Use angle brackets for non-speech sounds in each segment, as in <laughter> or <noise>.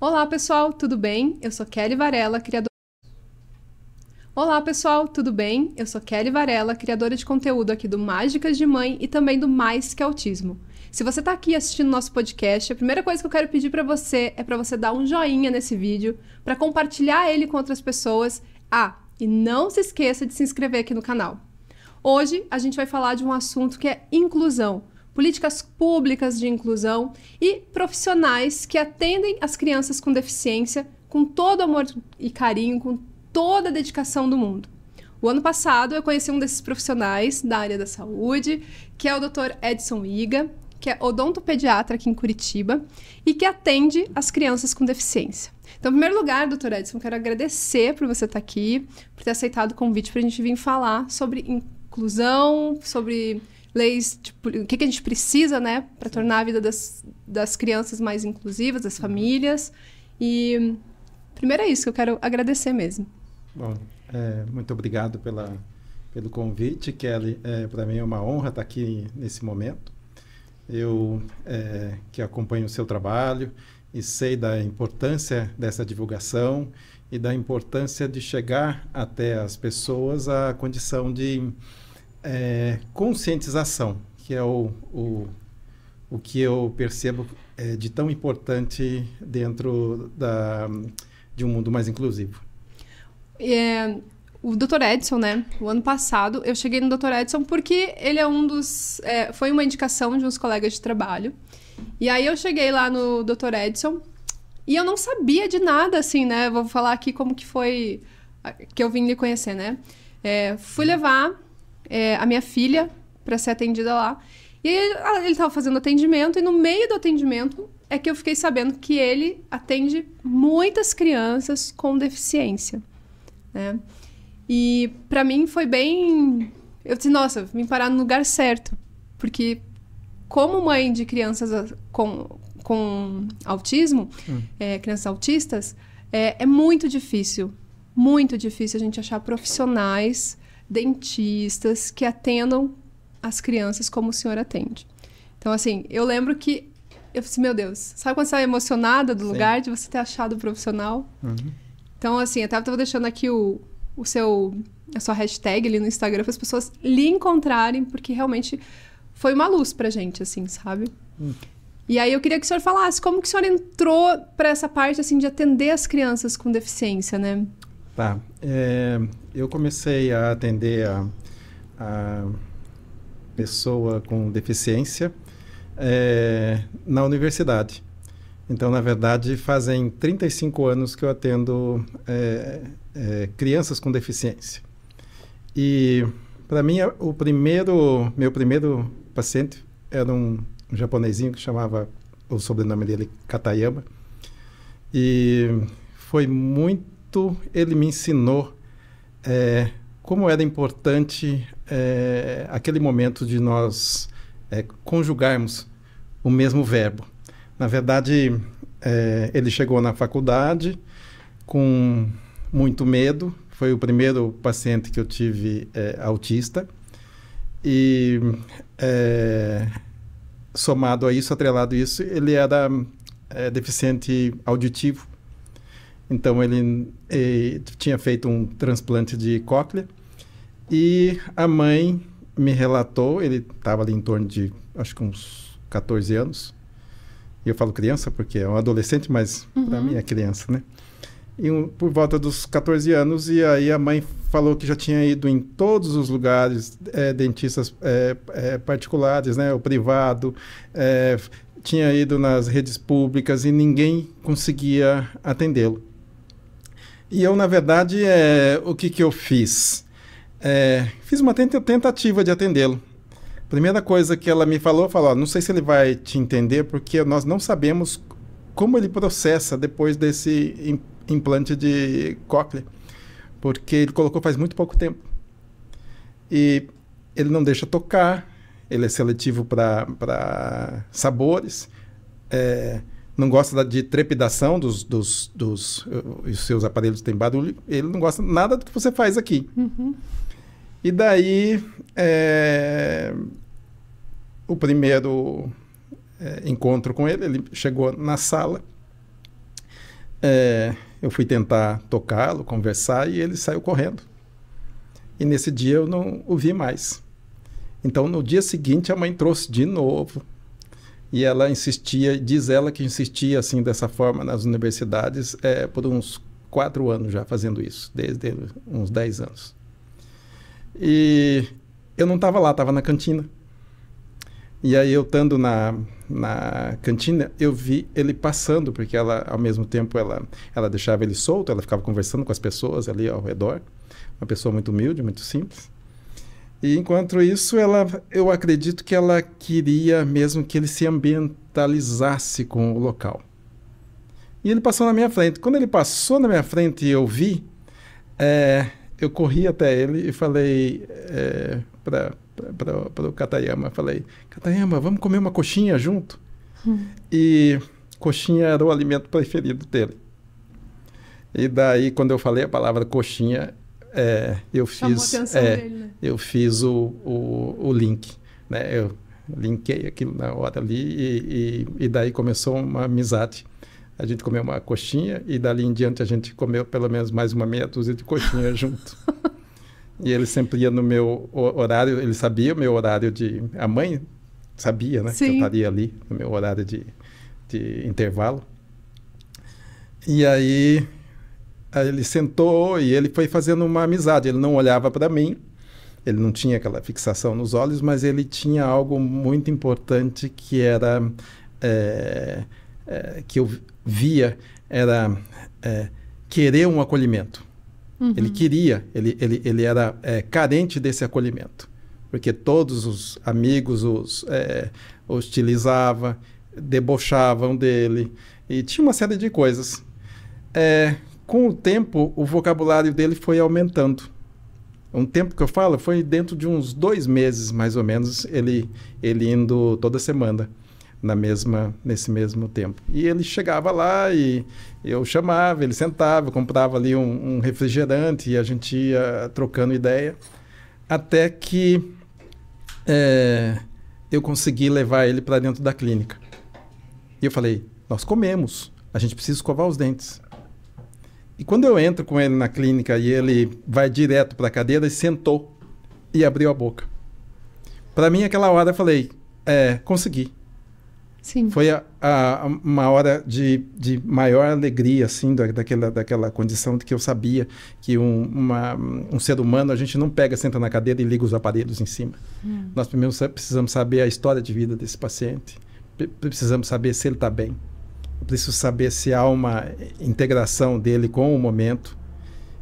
Olá, pessoal, tudo bem? Eu sou Kelly Varela, criadora Olá, pessoal, tudo bem? Eu sou Kelly Varela, criadora de conteúdo aqui do Mágicas de Mãe e também do Mais que Autismo. Se você está aqui assistindo nosso podcast, a primeira coisa que eu quero pedir para você é para você dar um joinha nesse vídeo, para compartilhar ele com outras pessoas. Ah, e não se esqueça de se inscrever aqui no canal. Hoje a gente vai falar de um assunto que é inclusão políticas públicas de inclusão e profissionais que atendem as crianças com deficiência com todo amor e carinho, com toda a dedicação do mundo. O ano passado eu conheci um desses profissionais da área da saúde, que é o Dr. Edson Iga, que é odontopediatra aqui em Curitiba e que atende as crianças com deficiência. Então, em primeiro lugar, doutor Edson, quero agradecer por você estar aqui, por ter aceitado o convite para a gente vir falar sobre inclusão, sobre leis, tipo, o que, que a gente precisa, né, para tornar a vida das, das crianças mais inclusivas, das uhum. famílias. E primeiro é isso que eu quero agradecer mesmo. Bom, é, muito obrigado pela, pelo convite, Kelly. É, para mim é uma honra estar aqui nesse momento. Eu é, que acompanho o seu trabalho e sei da importância dessa divulgação e da importância de chegar até as pessoas a condição de é, conscientização, que é o, o, o que eu percebo é, de tão importante dentro da, de um mundo mais inclusivo. É, o Dr. Edson, né? O ano passado eu cheguei no Dr. Edson porque ele é um dos. É, foi uma indicação de uns colegas de trabalho. E aí eu cheguei lá no Dr. Edson e eu não sabia de nada, assim, né? Vou falar aqui como que foi que eu vim lhe conhecer, né? É, fui levar é, a minha filha para ser atendida lá. E ele estava fazendo atendimento, e no meio do atendimento é que eu fiquei sabendo que ele atende muitas crianças com deficiência. Né? E para mim foi bem. Eu disse, nossa, vim parar no lugar certo. Porque, como mãe de crianças ah, com, com autismo, hum. é, crianças autistas, é, é muito difícil, muito difícil a gente achar profissionais dentistas que atendam as crianças como o senhor atende. Então, assim, eu lembro que eu falei assim, meu Deus, sabe quando você está emocionada do Sim. lugar de você ter achado o profissional? Uhum. Então, assim, eu estava deixando aqui o, o seu, a sua hashtag ali no Instagram para as pessoas lhe encontrarem, porque realmente foi uma luz pra gente, assim, sabe? Uhum. E aí eu queria que o senhor falasse como que o senhor entrou para essa parte assim de atender as crianças com deficiência, né? Tá. É, eu comecei a atender a, a pessoa com deficiência é, na universidade. Então, na verdade, fazem 35 anos que eu atendo é, é, crianças com deficiência. E, para mim, o primeiro, meu primeiro paciente era um, um japonesinho que chamava, o sobrenome dele, Katayama. E foi muito muito ele me ensinou é, como era importante é, aquele momento de nós é, conjugarmos o mesmo verbo. Na verdade, é, ele chegou na faculdade com muito medo, foi o primeiro paciente que eu tive é, autista, e é, somado a isso, atrelado a isso, ele era deficiente auditivo então ele, ele eh, tinha feito um transplante de cóclea e a mãe me relatou, ele estava ali em torno de acho que uns 14 anos. E eu falo criança porque é um adolescente, mas uhum. para mim é criança, né? E um, por volta dos 14 anos, e aí a mãe falou que já tinha ido em todos os lugares, é, dentistas é, é, particulares, né? O privado, tinha ido nas redes públicas e ninguém conseguia atendê-lo. E eu, na verdade, é, o que, que eu fiz? É, fiz uma tentativa de atendê-lo. Primeira coisa que ela me falou, falou, não sei se ele vai te entender, porque nós não sabemos como ele processa depois desse implante de cóclea, porque ele colocou faz muito pouco tempo. E ele não deixa tocar, ele é seletivo para sabores, é, não gosta de trepidação dos, dos, dos, eh, os seus aparelhos tem barulho, ele não gosta nada do que você faz aqui. Uhum. E daí é, o primeiro é, encontro com ele, ele chegou na sala. É, eu fui tentar tocá-lo, conversar e ele saiu correndo. E nesse dia eu não o vi mais. Então no dia seguinte a mãe trouxe de novo e ela insistia, diz ela que insistia assim dessa forma nas universidades é, por uns quatro anos já fazendo isso, desde uns dez anos. E eu não estava lá, estava na cantina. E aí eu estando na, na cantina, eu vi ele passando, porque ela, ao mesmo tempo, ela, ela deixava ele solto, ela ficava conversando com as pessoas ali ao redor. Uma pessoa muito humilde, muito simples. E enquanto isso, ela, eu acredito que ela queria mesmo que ele se ambientalizasse com o local. E ele passou na minha frente. Quando ele passou na minha frente e eu vi, é, eu corri até ele e falei é, para o Katayama, falei, Katayama, vamos comer uma coxinha junto? Hum. E coxinha era o alimento preferido dele. E daí, quando eu falei a palavra coxinha, é, eu Chamou fiz, é, dele, né? eu fiz o, o, o link, né? Eu linkei aquilo na hora ali e, e, e, daí começou uma amizade. A gente comeu uma coxinha e dali em diante a gente comeu pelo menos mais uma meia dúzia de coxinha <laughs> junto. E ele sempre ia no meu horário, ele sabia o meu horário de. A mãe sabia, né? Sim. Que eu estaria ali no meu horário de, de intervalo. E aí Aí ele sentou e ele foi fazendo uma amizade. Ele não olhava para mim, ele não tinha aquela fixação nos olhos, mas ele tinha algo muito importante que era é, é, que eu via era é, querer um acolhimento. Uhum. Ele queria, ele, ele, ele era carente desse acolhimento, porque todos os amigos os hostilizavam, debochavam dele e tinha uma série de coisas com o tempo, o vocabulário dele foi aumentando. Um tempo que eu falo foi dentro de uns dois meses, mais ou menos, ele, ele indo toda semana na mesma nesse mesmo tempo. E ele chegava lá e eu chamava, ele sentava, comprava ali um, um refrigerante e a gente ia trocando ideia, até que é, eu consegui levar ele para dentro da clínica. E eu falei: nós comemos, a gente precisa escovar os dentes. E quando eu entro com ele na clínica e ele vai direto para a cadeira e sentou e abriu a boca. Para mim, aquela hora eu falei: é, consegui. Sim. Foi a, a, uma hora de, de maior alegria, assim, da, daquela, daquela condição de que eu sabia que um, uma, um ser humano, a gente não pega, senta na cadeira e liga os aparelhos em cima. Hum. Nós primeiro precisamos saber a história de vida desse paciente, precisamos saber se ele está bem preciso saber se há uma integração dele com o momento,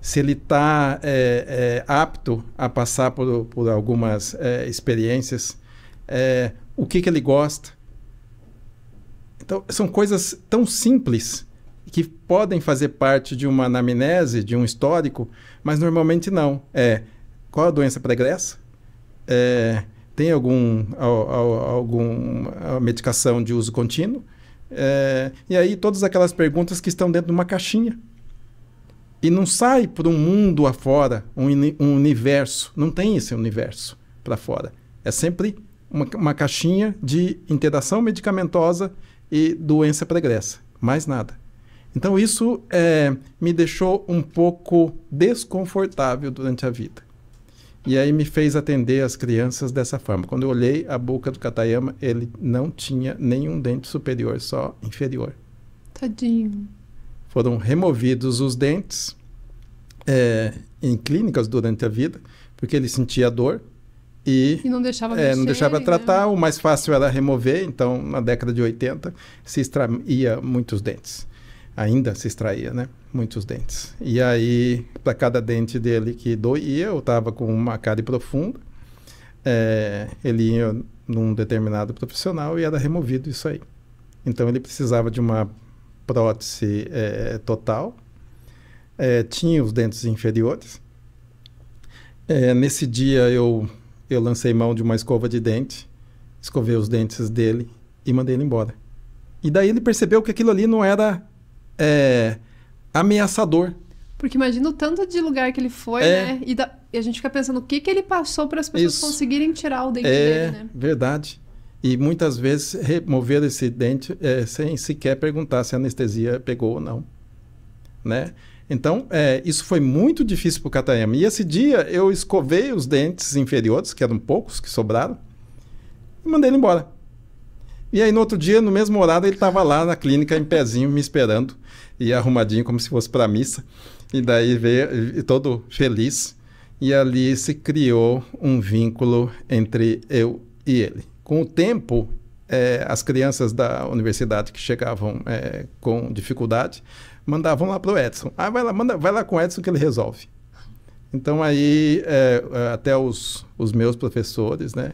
se ele está é, é, apto a passar por, por algumas é, experiências, é, o que, que ele gosta. Então, são coisas tão simples que podem fazer parte de uma anamnese, de um histórico, mas normalmente não. É qual a doença pregressa? É, tem algum, algum medicação de uso contínuo? É, e aí todas aquelas perguntas que estão dentro de uma caixinha. E não sai para um mundo afora, um, um universo. Não tem esse universo para fora. É sempre uma, uma caixinha de interação medicamentosa e doença pregressa. Mais nada. Então isso é, me deixou um pouco desconfortável durante a vida. E aí me fez atender as crianças dessa forma. Quando eu olhei a boca do Katayama, ele não tinha nenhum dente superior, só inferior. Tadinho. Foram removidos os dentes é, em clínicas durante a vida, porque ele sentia dor e, e não deixava, é, não deixava né? tratar. Né? O mais fácil era remover, então na década de 80 se extraía muitos dentes ainda se extraía, né? Muitos dentes. E aí, para cada dente dele que doía, eu estava com uma cárie profunda. É, ele ia num determinado profissional e era removido isso aí. Então ele precisava de uma prótese é, total. É, tinha os dentes inferiores. nesse dia eu eu lancei mão de uma escova de dente, escovei os dentes dele e mandei ele embora. E daí ele percebeu que aquilo ali não era é, ameaçador. Porque imagina o tanto de lugar que ele foi, é, né? E, da, e, a gente fica pensando o que, que ele passou para as pessoas isso, conseguirem tirar o dente é, dele, né? Verdade. E muitas vezes remover esse dente é, sem sequer perguntar se a anestesia pegou ou não. Né? Então, é, isso foi muito difícil para o Catayama. E esse dia eu escovei os dentes inferiores, que eram poucos que sobraram, e mandei ele embora. E aí, no outro dia, no mesmo horário, ele estava lá na clínica, em pezinho, me esperando, e arrumadinho, como se fosse para a missa. E daí veio todo feliz. E ali se criou um vínculo entre eu e ele. Com o tempo, é, as crianças da universidade que chegavam é, com dificuldade mandavam lá para o Edson. Ah, vai lá, manda, vai lá com o Edson que ele resolve. Então aí é, até os, os meus professores né,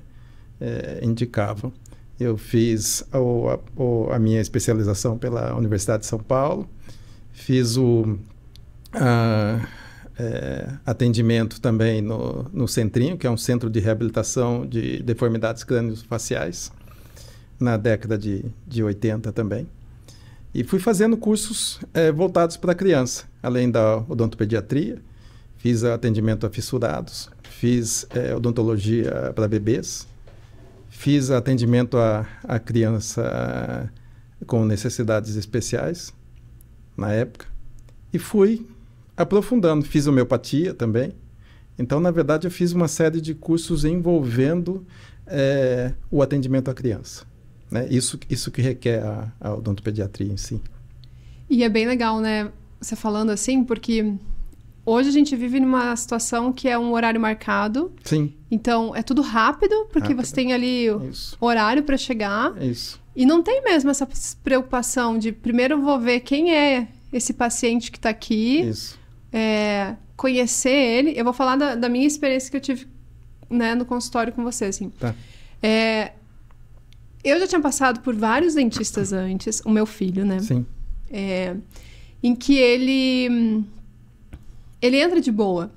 é, indicavam. Eu fiz a, a, minha especialização pela Universidade de São Paulo, fiz o a, é, atendimento também no, no Centrinho, que é um centro de reabilitação de deformidades crânio-faciais, na década de, de 80 também. E fui fazendo cursos é, voltados para criança, além da odontopediatria, fiz atendimento a fissurados, fiz é, odontologia para bebês, Fiz atendimento a, a criança ah, com necessidades especiais, na época, e fui aprofundando. Fiz homeopatia também. Então, na verdade, eu fiz uma série de cursos envolvendo é, o atendimento à criança. Né? Isso, isso que requer a, a odontopediatria em si. E é bem legal, né? Você falando assim, porque Hoje a gente vive numa situação que é um horário marcado. Sim. Então é tudo rápido, porque rápido. você tem ali o Isso. horário para chegar. É isso. E não tem mesmo essa preocupação de primeiro vou ver quem é esse paciente que está aqui. Isso. É, conhecer ele. Eu vou falar da, da, minha experiência que eu tive né, no consultório com você, assim. Tá. É, eu já tinha passado por vários dentistas antes, o meu filho, né? Sim. É, em que ele ele entra de boa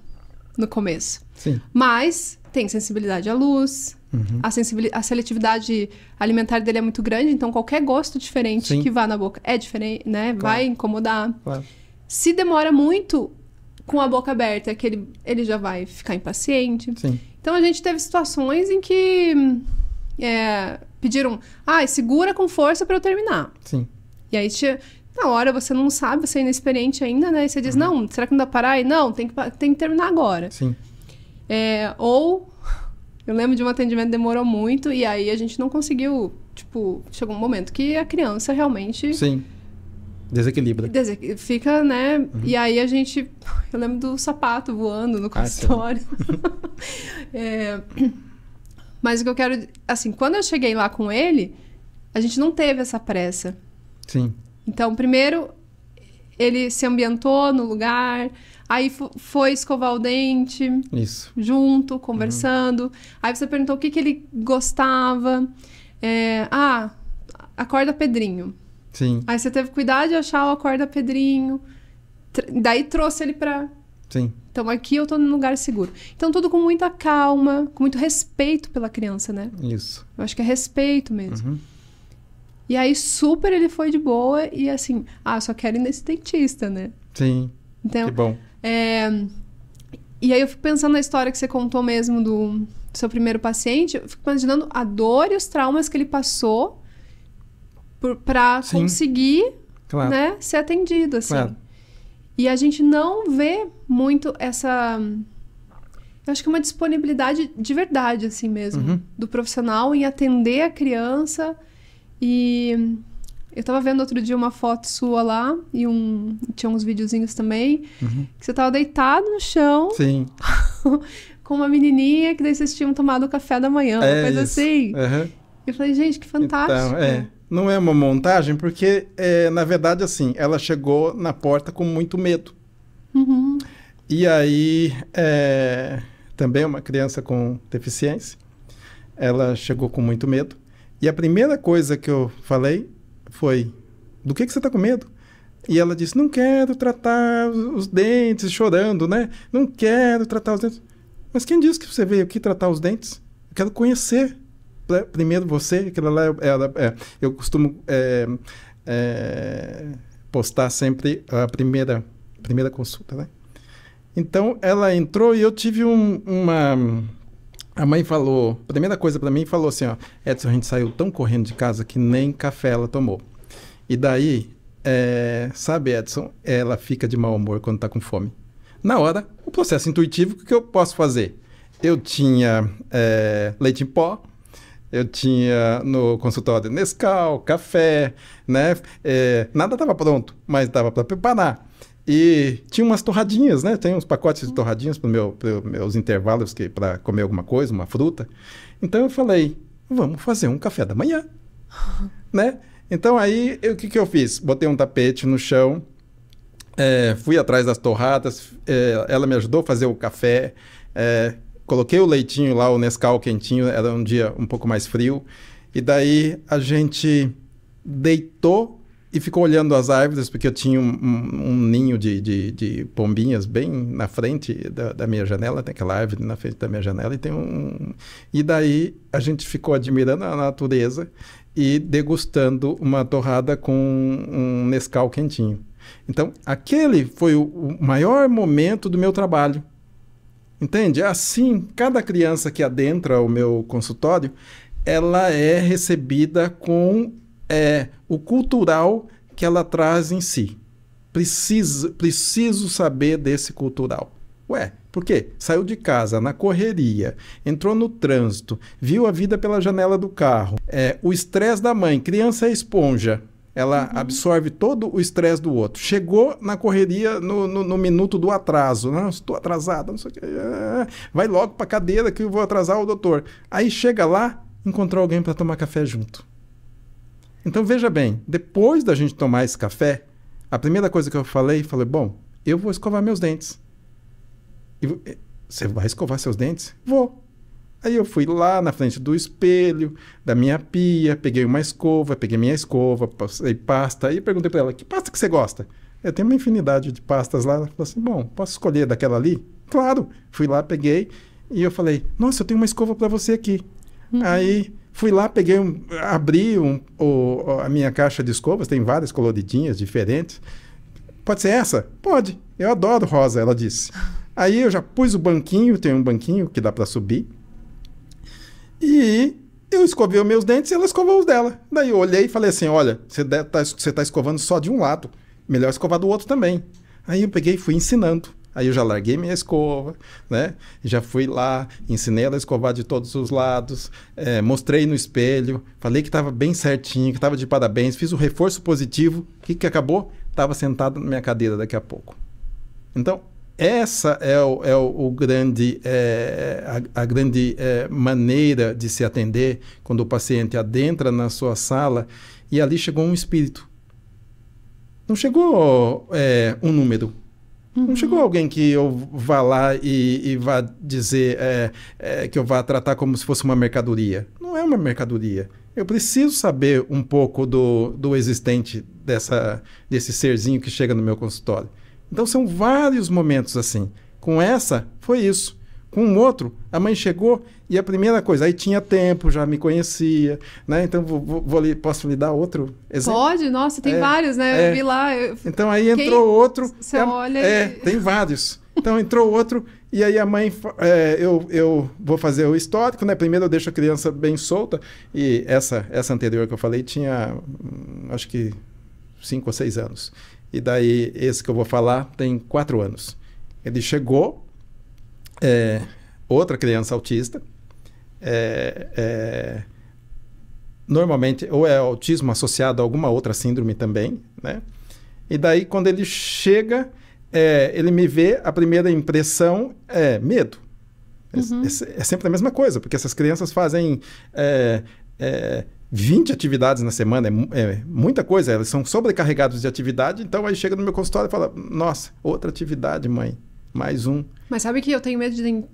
no começo. Sim. Mas tem sensibilidade à luz, uhum. a, sensibilidade, a seletividade alimentar dele é muito grande, então qualquer gosto diferente Sim. que vá na boca é diferente, né? Claro. Vai incomodar. Claro. Se demora muito com a boca aberta, é que ele, ele já vai ficar impaciente. Sim. Então a gente teve situações em que é, pediram, ah, segura com força para eu terminar. Sim. E aí tinha, na hora você não sabe, você é inexperiente ainda, né? E você diz, uhum. não, será que não dá para parar? E não, tem que, tem que terminar agora. Sim. É, ou eu lembro de um atendimento que demorou muito e aí a gente não conseguiu, tipo, chegou um momento que a criança realmente Sim. Desequilibra. Desequ... Fica, né? Uhum. E aí a gente. Eu lembro do sapato voando no ah, consultório. Ah, <laughs> é... Mas o que eu quero. Assim, quando eu cheguei lá com ele, a gente não teve essa pressa. Sim. Então, primeiro ele se ambientou no lugar, aí foi escovar o dente. Isso. Junto, uhum. conversando. Uhum. Aí você perguntou o que, que ele gostava. É, ah, acorda Pedrinho. Sim. Aí você teve cuidado de achar o acorda Pedrinho. Daí trouxe ele pra. Sim. Então aqui eu tô num lugar seguro. Então tudo com muita calma, com muito respeito pela criança, né? Isso. Eu acho que é respeito mesmo. Uhum. E aí, super ele foi de boa e assim, ah, só quero ir nesse dentista, né? Sim. Então, que bom. É... E aí eu fico pensando na história que você contou mesmo do, seu primeiro paciente, eu fico imaginando a dor e os traumas que ele passou para conseguir claro. né, ser atendido, assim. Claro. E a gente não vê muito essa. Eu acho que uma disponibilidade de verdade, assim mesmo, uhum. do profissional em atender a criança e eu tava vendo outro dia uma foto sua lá e um tinha uns videozinhos também, uhum. que você tava deitado no chão. Sim. <laughs> com uma menininha que daí vocês tinham tomado o café da manhã, uma é coisa isso. assim. Uhum. E eu falei, gente, que então, fantástico. Então, é. Não é uma montagem, porque, é, na verdade, assim, ela chegou na porta com muito medo. Uhum. E aí, é, também uma criança com deficiência, ela chegou com muito medo. E a primeira coisa que eu falei foi: do que, que você está com medo? E ela disse: não quero tratar os dentes, chorando, né? Não quero tratar os dentes. Mas quem disse que você veio aqui tratar os dentes? Eu quero conhecer primeiro você, que ela, ela é, eu costumo é, é, postar sempre a primeira, primeira consulta, né? Então ela entrou e eu tive um, uma a mãe falou, a primeira coisa para mim falou assim, ó, Edson, a gente saiu tão correndo de casa que nem café ela tomou. E daí, é, sabe, Edson, ela fica de mau humor quando tá com fome. Na hora, o processo intuitivo, o que eu posso fazer? Eu tinha é, leite em pó, eu tinha no consultório Nescau, café, né? É, nada estava pronto, mas dava para preparar. E tinha umas torradinhas, né? Tem uns pacotes de torradinhas para meu, os meus intervalos que para comer alguma coisa, uma fruta. Então eu falei, vamos fazer um café da manhã, <laughs> né? Então aí o que, que eu fiz? Botei um tapete no chão, é, fui atrás das torradas, é, ela me ajudou a fazer o café, é, coloquei o leitinho lá, o Nescau quentinho, era um dia um pouco mais frio, e daí a gente deitou e ficou olhando as árvores, porque eu tinha um, um, um ninho de, de, de, pombinhas bem na frente da, da, minha janela, tem aquela árvore na frente da minha janela, e tem um. E daí a gente ficou admirando a natureza e degustando uma torrada com um Nescau quentinho. Então, aquele foi o, o maior momento do meu trabalho. Entende? Assim, cada criança que adentra o meu consultório, ela é recebida com é o cultural que ela traz em si. Preciso, preciso saber desse cultural. Ué, por quê? Saiu de casa na correria, entrou no trânsito, viu a vida pela janela do carro. É, o estresse da mãe, criança é esponja. Ela uhum. absorve todo o estresse do outro. Chegou na correria no, no, no minuto do atraso. Não, estou atrasada, não sei o que. Ah, vai logo para a cadeira que eu vou atrasar o doutor. Aí chega lá, encontrou alguém para tomar café junto. Então veja bem, depois da gente tomar esse café, a primeira coisa que eu falei, falei, bom, eu vou escovar meus dentes. E, eh, você vai escovar seus dentes? Vou. Aí eu fui lá na frente do espelho, da minha pia, peguei uma escova, peguei minha escova, passei pasta e perguntei para ela: que pasta que você gosta? Eu tenho uma infinidade de pastas lá. Ela falou assim: bom, posso escolher daquela ali? Claro. Fui lá, peguei e eu falei: nossa, eu tenho uma escova para você aqui. Uhum. Aí Fui lá, peguei um, abri um, o, a minha caixa de escovas, tem várias coloridinhas diferentes. Pode ser essa? Pode. Eu adoro rosa, ela disse. Aí eu já pus o banquinho, tem um banquinho que dá para subir. E eu escovei os meus dentes e ela escovou os dela. Daí eu olhei e falei assim: olha, você está tá escovando só de um lado, melhor escovar do outro também. Aí eu peguei e fui ensinando. Aí eu já larguei minha escova, né? Já fui lá, ensinei ela a escovar de todos os lados, é, mostrei no espelho, falei que estava bem certinho, que estava de parabéns, fiz o reforço positivo. O que, que acabou? Estava sentado na minha cadeira daqui a pouco. Então, essa é, o, é o, o grande, é, a, a, grande é, maneira de se atender quando o paciente adentra na sua sala e ali chegou um espírito. Não chegou um número, Uhum. Não chegou alguém que eu vá lá e, e vá dizer é, é, que eu vá tratar como se fosse uma mercadoria. Não é uma mercadoria. Eu preciso saber um pouco do, do existente dessa, desse serzinho que chega no meu consultório. Então são vários momentos assim. Com essa, foi isso com um outro, a mãe chegou e a primeira coisa, aí tinha tempo, já me conhecia, né? Então vou, vou, vou posso lhe dar outro exemplo? Pode, nossa, tem é, vários, né? É. Eu vi lá. Eu... Então aí entrou Quem... outro. Você é, olha. É, e... tem vários. Então entrou outro e aí a mãe, é, eu, eu vou fazer o histórico, né? Primeiro eu deixo a criança bem solta e essa essa anterior que eu falei tinha, hum, acho que cinco ou seis anos. E daí esse que eu vou falar tem quatro anos. Ele chegou é, outra criança autista. É, é, normalmente, ou é autismo associado a alguma outra síndrome também, né? E daí, quando ele chega, é, ele me vê, a primeira impressão é medo. É uhum. É, é, sempre a mesma coisa, porque essas crianças fazem 20 atividades na semana, é, é muita coisa, elas são sobrecarregadas de atividade, então aí chega no meu consultório e fala: Nossa, outra atividade, mãe mais um. Mas sabe que eu tenho medo de dent...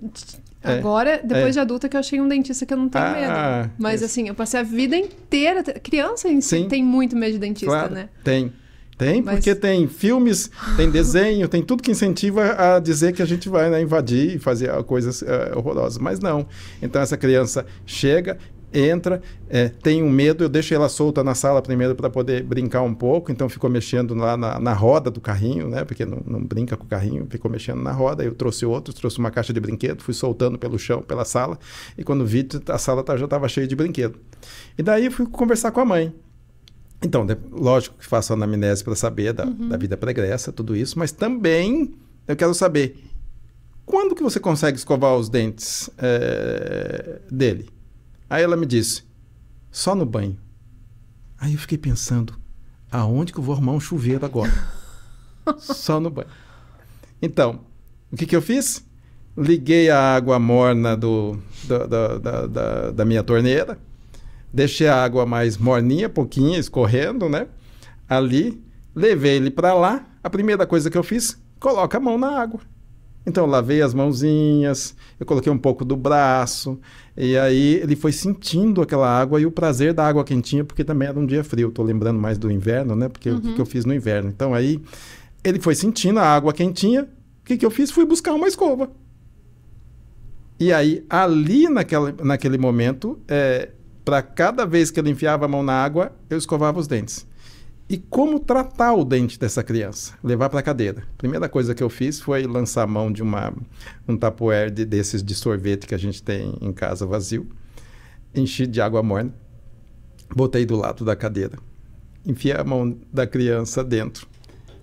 é, agora, depois é. de adulta, que eu achei um dentista que eu não tenho ah, medo. Mas isso. assim, eu passei a vida inteira. Criança em si tem muito medo de dentista, claro, né? Tem. Tem, Mas... porque tem filmes, tem desenho, tem tudo que incentiva a dizer que a gente vai né, invadir e fazer coisas uh, horrorosas. Mas não. Então essa criança chega, entra, é, tem um medo, eu deixo ela solta na sala primeiro para poder brincar um pouco, então ficou mexendo lá na, na roda do carrinho, né? Porque não, não, brinca com o carrinho, ficou mexendo na roda, eu trouxe outro, trouxe uma caixa de brinquedo, fui soltando pelo chão, pela sala, e quando vi, a sala tá, já estava cheia de brinquedo. E daí fui conversar com a mãe. Então, lógico que faço anamnese para saber da, uhum. da vida pregressa, tudo isso, mas também eu quero saber quando que você consegue escovar os dentes é, dele? Aí ela me disse: só no banho. Aí eu fiquei pensando: aonde que eu vou arrumar um chuveiro agora? <laughs> só no banho. Então, o que, que eu fiz? Liguei a água morna do, do, do da, da, da minha torneira, deixei a água mais morninha, pouquinha, escorrendo, né? Ali, levei ele para lá. A primeira coisa que eu fiz, coloca a mão na água. Então eu lavei as mãozinhas, eu coloquei um pouco do braço, e aí ele foi sentindo aquela água e o prazer da água quentinha, porque também era um dia frio. Estou lembrando mais do inverno, né? Porque uhum. o que, uhum. que eu fiz no inverno. Então aí ele foi sentindo a água quentinha. O que, que eu fiz? Fui buscar uma escova. E aí, ali naquela, naquele momento, é, eh, para cada vez que ele enfiava a mão na água, eu escovava os dentes. E como tratar o dente dessa criança? Levar para a cadeira. Primeira coisa que eu fiz foi lançar a mão de uma, um tapoer de, desses de sorvete que a gente tem em casa vazio, enchi de água morna, botei do lado da cadeira, enfiei a mão da criança dentro.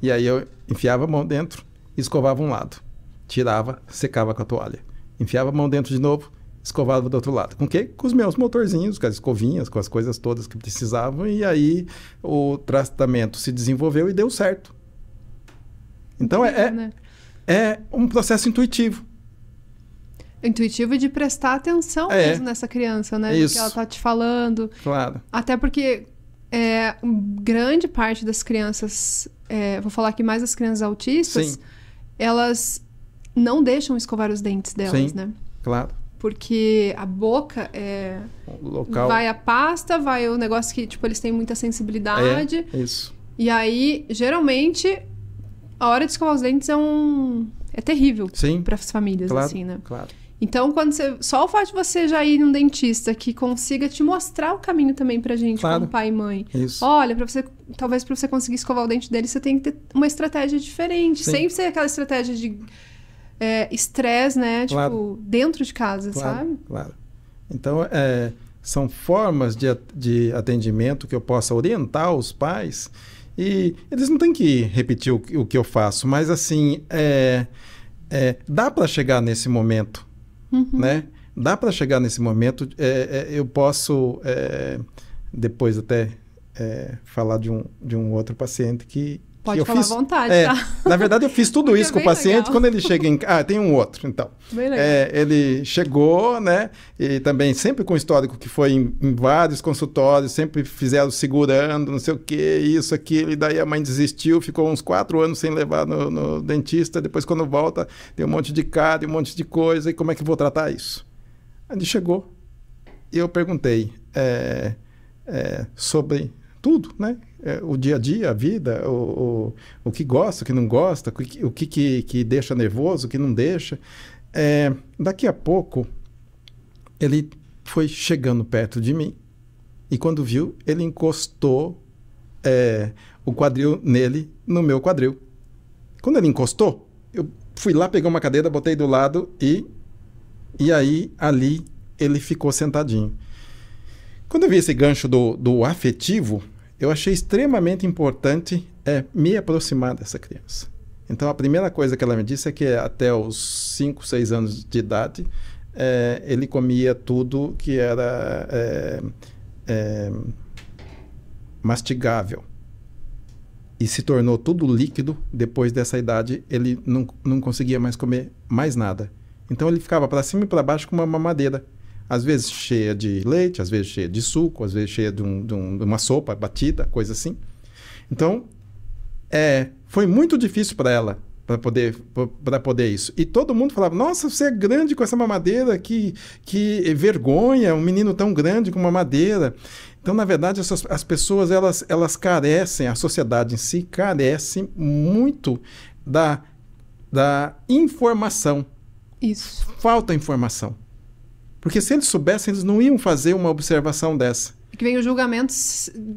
E aí eu enfiava a mão dentro, escovava um lado, tirava, secava com a toalha. Enfiava a mão dentro de novo, escovava do outro lado. Com o quê? Com os meus motorzinhos, com as escovinhas, com as coisas todas que precisavam. E aí o tratamento se desenvolveu e deu certo. Então é, né? é, é um processo intuitivo. Intuitivo de prestar atenção é. mesmo nessa criança, né? Isso. Do que ela tá te falando. Claro. Até porque é, grande parte das crianças, é, vou falar aqui mais das crianças autistas, Sim. elas não deixam escovar os dentes delas, Sim. né? Claro porque a boca é Local. vai a pasta, vai o negócio que tipo eles têm muita sensibilidade. É, isso. E aí, geralmente, a hora de escovar os dentes é um é terrível para as famílias claro, assim, né? Claro. Então, quando você, só o fato de você já ir num dentista que consiga te mostrar o caminho também pra gente, claro. como pai e mãe. Isso. Olha, para você, talvez para você conseguir escovar o dente dele, você tem que ter uma estratégia diferente. Sim. Sempre ser aquela estratégia de é, estresse, é, né? Tipo, claro. dentro de casa, claro, sabe? Claro. Então, é, são formas de, de atendimento que eu possa orientar os pais. E eles não têm que repetir o, o que eu faço, mas assim, é, é dá para chegar nesse momento, uhum. né? Dá para chegar nesse momento. É, é, eu posso depois até falar de um, de um outro paciente que, Pode eu falar fiz, à vontade, é, tá? Na verdade, eu fiz tudo <laughs> é isso é com o paciente. Legal. Quando ele chega em Ah, tem um outro, então. Bem legal. É, ele chegou, né? E também sempre com histórico que foi em, em, vários consultórios, sempre fizeram segurando, não sei o quê, isso, aquilo. E daí a mãe desistiu, ficou uns quatro anos sem levar no, no dentista. Depois, quando volta, tem um monte de cara, um monte de coisa. E como é que eu vou tratar isso? Ele chegou. E eu perguntei é, é sobre tudo, né? É, o dia a dia, a vida, o, o, o que gosta, o que não gosta, o que, que, que, que deixa nervoso, o que não deixa. É, daqui a pouco, ele foi chegando perto de mim e quando viu, ele encostou é, o quadril nele no meu quadril. Quando ele encostou, eu fui lá, peguei uma cadeira, botei do lado e, e aí ali ele ficou sentadinho. Quando eu vi esse gancho do, do afetivo, eu achei extremamente importante é me aproximar dessa criança. Então, a primeira coisa que ela me disse é que até os 5, 6 anos de idade, é, ele comia tudo que era é, é, mastigável. E se tornou tudo líquido. Depois dessa idade, ele não, não conseguia mais comer mais nada. Então, ele ficava para cima e para baixo com uma mamadeira às vezes cheia de leite, às vezes cheia de suco, às vezes cheia de, um, de, um, de uma sopa batida, coisa assim. Então, é, foi muito difícil para ela para poder para poder isso. E todo mundo falava: "Nossa, você é grande com essa mamadeira, que que vergonha, um menino tão grande com uma madeira". Então, na verdade, essas, as pessoas elas elas carecem, a sociedade em si carece muito da da informação. Isso. Falta informação. Porque se eles soubessem, eles não iam fazer uma observação dessa. É que vem o julgamento,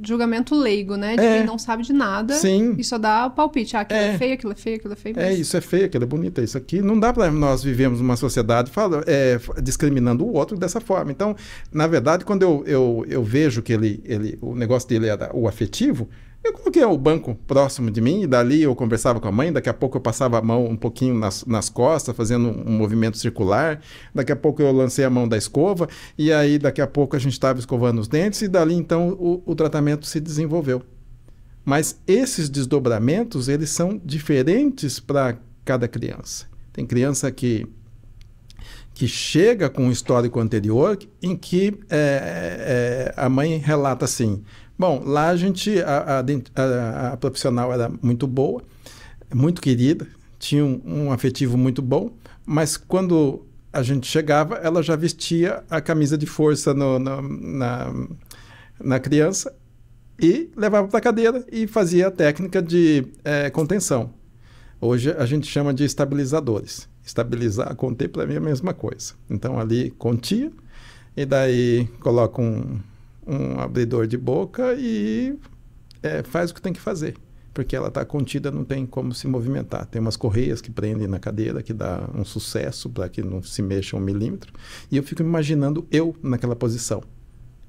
julgamento leigo, né? De é. quem não sabe de nada. Sim. E só dá palpite. Ah, aquilo é. é feio, aquilo é feio, aquilo é feio. Mas... É, isso é feio, aquilo é bonito, é isso aqui. Não dá para nós vivemos uma sociedade fala, é, discriminando o outro dessa forma. Então, na verdade, quando eu, eu, eu vejo que ele, ele, o negócio dele era o afetivo, eu coloquei o banco próximo de mim e dali eu conversava com a mãe. Daqui a pouco eu passava a mão um pouquinho nas, nas costas, fazendo um movimento circular. Daqui a pouco eu lancei a mão da escova e aí daqui a pouco a gente estava escovando os dentes e dali então o, o tratamento se desenvolveu. Mas esses desdobramentos eles são diferentes para cada criança. Tem criança que que chega com um histórico anterior em que é, é, a mãe relata assim: Bom, lá a gente, a, a, a, a profissional era muito boa, muito querida, tinha um, um afetivo muito bom, mas quando a gente chegava, ela já vestia a camisa de força no, no, na, na criança e levava para a cadeira e fazia a técnica de é, contenção. Hoje a gente chama de estabilizadores. Estabilizar, conter para mim é a mesma coisa. Então ali contia e daí coloca um, um abridor de boca e é, faz o que tem que fazer. Porque ela está contida, não tem como se movimentar. Tem umas correias que prendem na cadeira, que dá um sucesso para que não se mexa um milímetro. E eu fico imaginando eu naquela posição.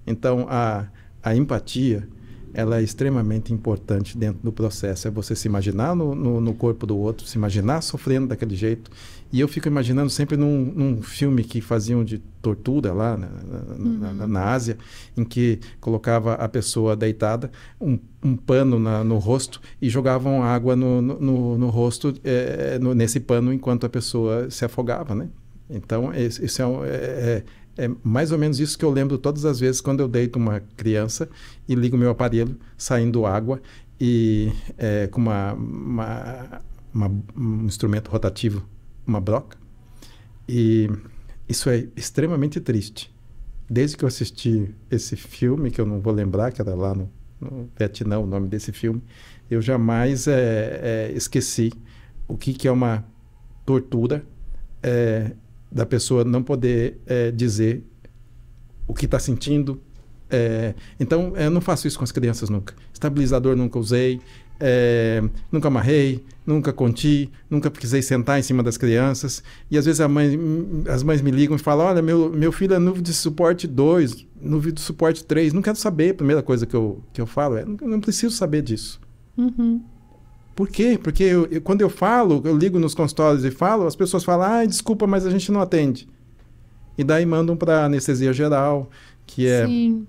Então, a, a empatia, ela é extremamente importante dentro do processo. É você se imaginar no, no, no corpo do outro, se imaginar sofrendo daquele jeito e eu fico imaginando sempre num, num filme que faziam de tortura lá né, na, na, uhum. na, na Ásia, em que colocava a pessoa deitada, um, um pano no rosto e jogavam água no, no, no, no rosto, é, nesse pano, enquanto a pessoa se afogava, né? Então, isso é, é, é, é, mais ou menos isso que eu lembro todas as vezes quando eu deito uma criança e ligo meu aparelho saindo água e é, com uma, uma, uma, um instrumento rotativo uma broca. E isso é extremamente triste. Desde que eu assisti esse filme, que eu não vou lembrar, que era lá no, no Vietnã o nome desse filme, eu jamais é, é, esqueci o que, que é uma tortura é, da pessoa não poder dizer o que está sentindo. então, eu não faço isso com as crianças nunca. Estabilizador nunca usei, é, nunca amarrei, nunca conti, nunca precisei sentar em cima das crianças. E às vezes mãe, as mães me ligam e falam: Olha, meu, meu filho é nuvem de suporte 2, nuvem de suporte 3. Não quero saber. A primeira coisa que eu, que eu falo é: não, não preciso saber disso. Uhum. Por quê? Porque eu, eu, quando eu falo, eu ligo nos consultórios e falo, as pessoas falam: ah, desculpa, mas a gente não atende. E daí mandam para anestesia geral, que é,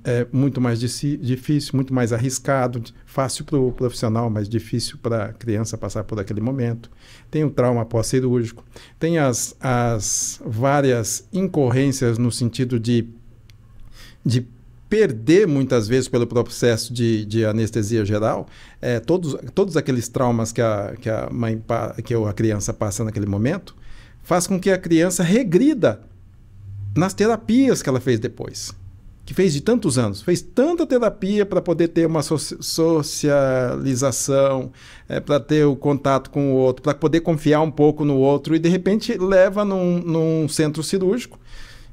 é muito mais difícil, muito mais arriscado, fácil para o profissional, mas difícil para a criança passar por aquele momento. Tem o trauma pós-cirúrgico, tem as, as várias incorrências no sentido de, de perder muitas vezes pelo processo de, de anestesia geral, é, todos, todos aqueles traumas que a, que a mãe que a criança passa naquele momento, faz com que a criança regrida nas terapias que ela fez depois que fez de tantos anos, fez tanta terapia para poder ter uma so socialização, é, para ter o contato com o outro, para poder confiar um pouco no outro, e de repente leva num, num centro cirúrgico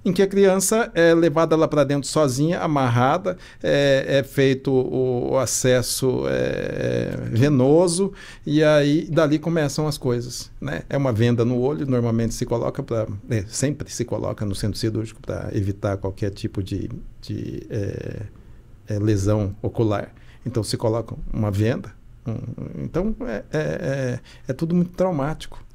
em que a criança é levada lá para dentro sozinha, amarrada, é, é feito o, acesso é, é, venoso e aí dali começam as coisas. Né? É uma venda no olho, normalmente se coloca para. É, né, sempre se coloca no centro cirúrgico para evitar qualquer tipo de, de é, é, lesão ocular. Então se coloca uma venda. então é, é tudo muito traumático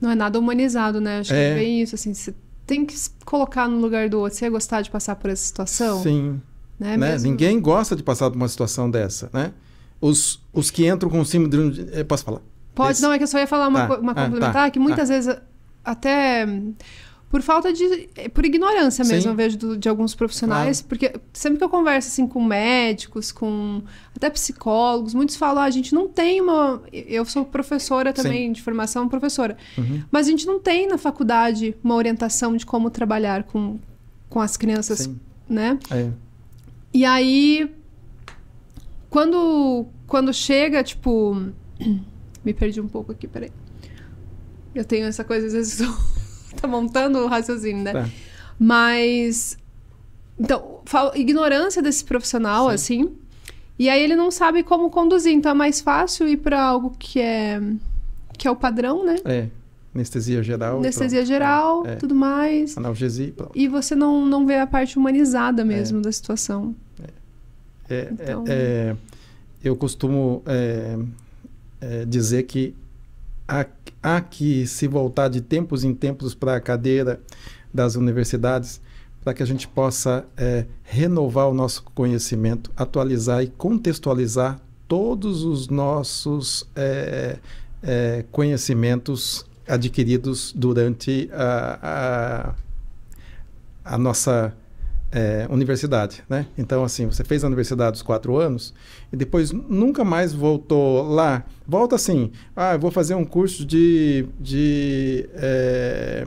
não é nada humanizado, né? Acho é. que é bem isso, assim, se tem que se colocar no lugar do outro. Você ia gostar de passar por essa situação? Sim. Né? Né? Mesmo... Ninguém gosta de passar por uma situação dessa, né? Os, os que entram com síndrome de... Eh, posso falar? Pode, Esse... não, é que eu só ia falar uma, ah, uma ah, tá, complementar, tá, que muitas ah. vezes até por falta de. Eh, por ignorância mesmo, Sim. eu vejo do, de alguns profissionais. Claro. Porque sempre que eu converso assim, com médicos, com até psicólogos, muitos falam: ah, a gente não tem uma. Eu sou professora também, Sim. de formação professora. Uhum. Mas a gente não tem na faculdade uma orientação de como trabalhar com, com as crianças, Sim. né? É. E aí. Quando, quando chega, tipo. <clears throat> Me perdi um pouco aqui, peraí. Eu tenho essa coisa, às vezes. <laughs> tá montando o raciocínio, né? Tá. Mas. Então, ignorância desse profissional, Sim. assim. E aí ele não sabe como conduzir. Então é mais fácil ir para algo que é. que é o padrão, né? É. Anestesia geral. Anestesia pronto. geral, é, é. tudo mais. Analgesia. Pronto. E você não, não vê a parte humanizada mesmo é. da situação. É. é então... É, é, eu costumo dizer que a há que se voltar de tempos em tempos para a cadeira das universidades, para que a gente possa é, renovar o nosso conhecimento, atualizar e contextualizar todos os nossos é, é, conhecimentos adquiridos durante a, a, a nossa é, universidade, né? Então, assim, você fez a universidade os quatro anos e depois nunca mais voltou lá. Volta assim, ah, eu vou fazer um curso de, de é,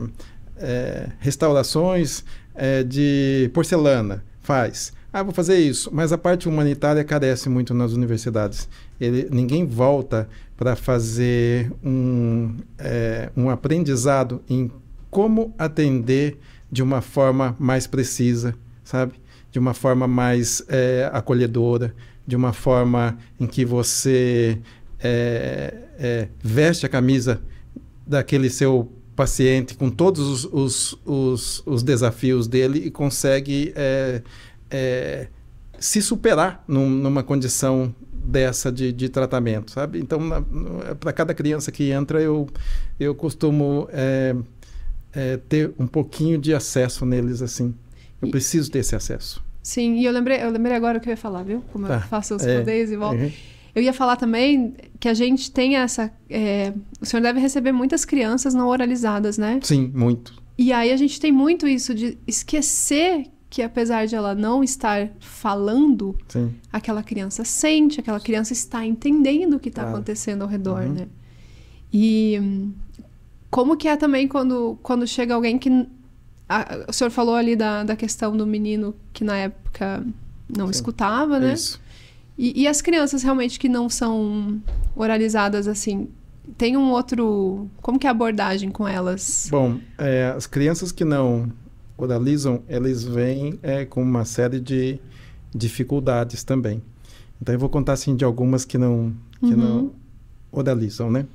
é, restaurações é, de porcelana. Faz. Ah, vou fazer isso. Mas a parte humanitária carece muito nas universidades. Ele, ninguém volta para fazer um, é, um aprendizado em como atender de uma forma mais precisa sabe? De uma forma mais é, acolhedora, de uma forma em que você é, é, veste a camisa daquele seu paciente com todos os, os, os, os desafios dele e consegue é, é, se superar num, numa condição dessa de, de tratamento, sabe? Então, é, para cada criança que entra, eu, eu costumo é, é, ter um pouquinho de acesso neles, assim. Eu preciso ter esse acesso. Sim, e eu lembrei, eu lembrei agora o que eu ia falar, viu? Como tá. eu faço os é. e volto. Uhum. Eu ia falar também que a gente tem essa. É, o senhor deve receber muitas crianças não oralizadas, né? Sim, muito. E aí a gente tem muito isso de esquecer que, apesar de ela não estar falando, Sim. aquela criança sente, aquela criança está entendendo o que está claro. acontecendo ao redor, uhum. né? E hum, como que é também quando, quando chega alguém que a, ah, o senhor falou ali da, da questão do menino que na época não Sim. escutava, né? Isso. E, e, as crianças realmente que não são oralizadas assim, tem um outro. Como que é a abordagem com elas? Bom, é, as crianças que não oralizam, elas vêm é, com uma série de dificuldades também. Então eu vou contar assim de algumas que não que uhum. não oralizam, né?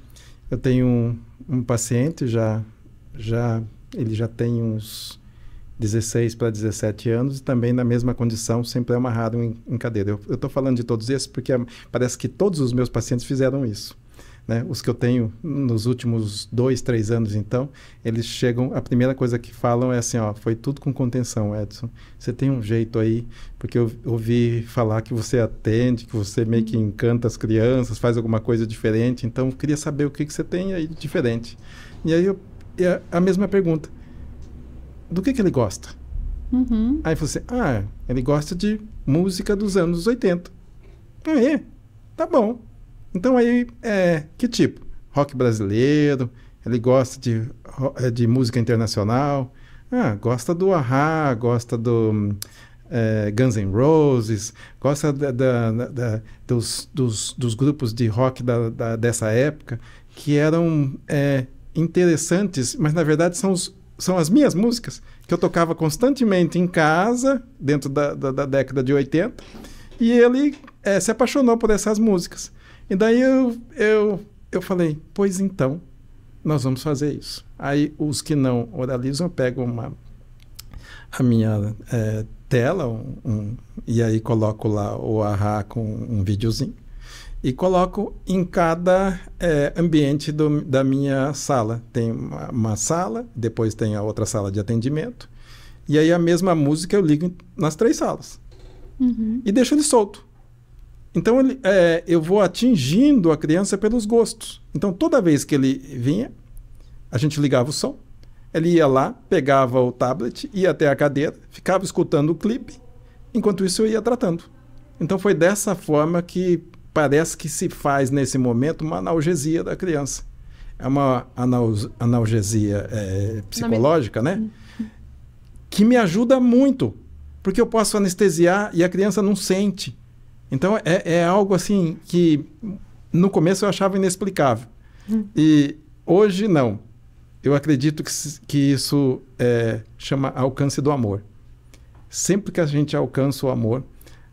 Eu tenho um, um paciente já já ele já tem uns 16 para 17 anos e também na mesma condição, sempre amarrado em, em cadeira. Eu estou falando de todos esses porque hum, parece que todos os meus pacientes fizeram isso. Né? Os que eu tenho nos últimos dois, três anos, então, eles chegam. A primeira coisa que falam é assim: ó, foi tudo com contenção, Edson. Você tem um jeito aí, porque eu ouvi falar que você atende, que você meio que encanta as crianças, faz alguma coisa diferente. Então, eu queria saber o que, que você tem aí diferente. E aí eu é a mesma pergunta. Do que, que ele gosta? Uhum. Aí você, ah, ele gosta de música dos anos 80. Aí, tá bom. Então aí, é, que tipo? Rock brasileiro, ele gosta de, é, de música internacional. Ah, gosta do Ahá, gosta do é, Guns N' Roses, gosta da, da, da, dos, dos, dos, grupos de rock dessa época que eram é, interessantes, mas na verdade são, os, são as minhas músicas, que eu tocava constantemente em casa, dentro da, da, da década de 80, e ele é, se apaixonou por essas músicas. E daí eu, eu, eu falei, pois então, nós vamos fazer isso. Aí os que não oralizam pegam uma, a minha é, tela um, um, e aí coloco lá o arra com um videozinho e coloco em cada é, ambiente do, da minha sala. Tem uma, uma, sala, depois tem a outra sala de atendimento, e aí a mesma música eu ligo nas três salas uhum. e deixo ele solto. Então ele, é, eu vou atingindo a criança pelos gostos. Então toda vez que ele vinha, a gente ligava o som, ele ia lá, pegava o tablet, ia até a cadeira, ficava escutando o clipe, enquanto isso eu ia tratando. Então foi dessa forma que parece que se faz nesse momento uma analgesia da criança. É uma analgesia é, psicológica, né? Que me ajuda muito, porque eu posso anestesiar e a criança não sente. Então é, é algo assim que no começo eu achava inexplicável. Hum. E hoje não. Eu acredito que, que isso é, chama alcance do amor. Sempre que a gente alcança o amor,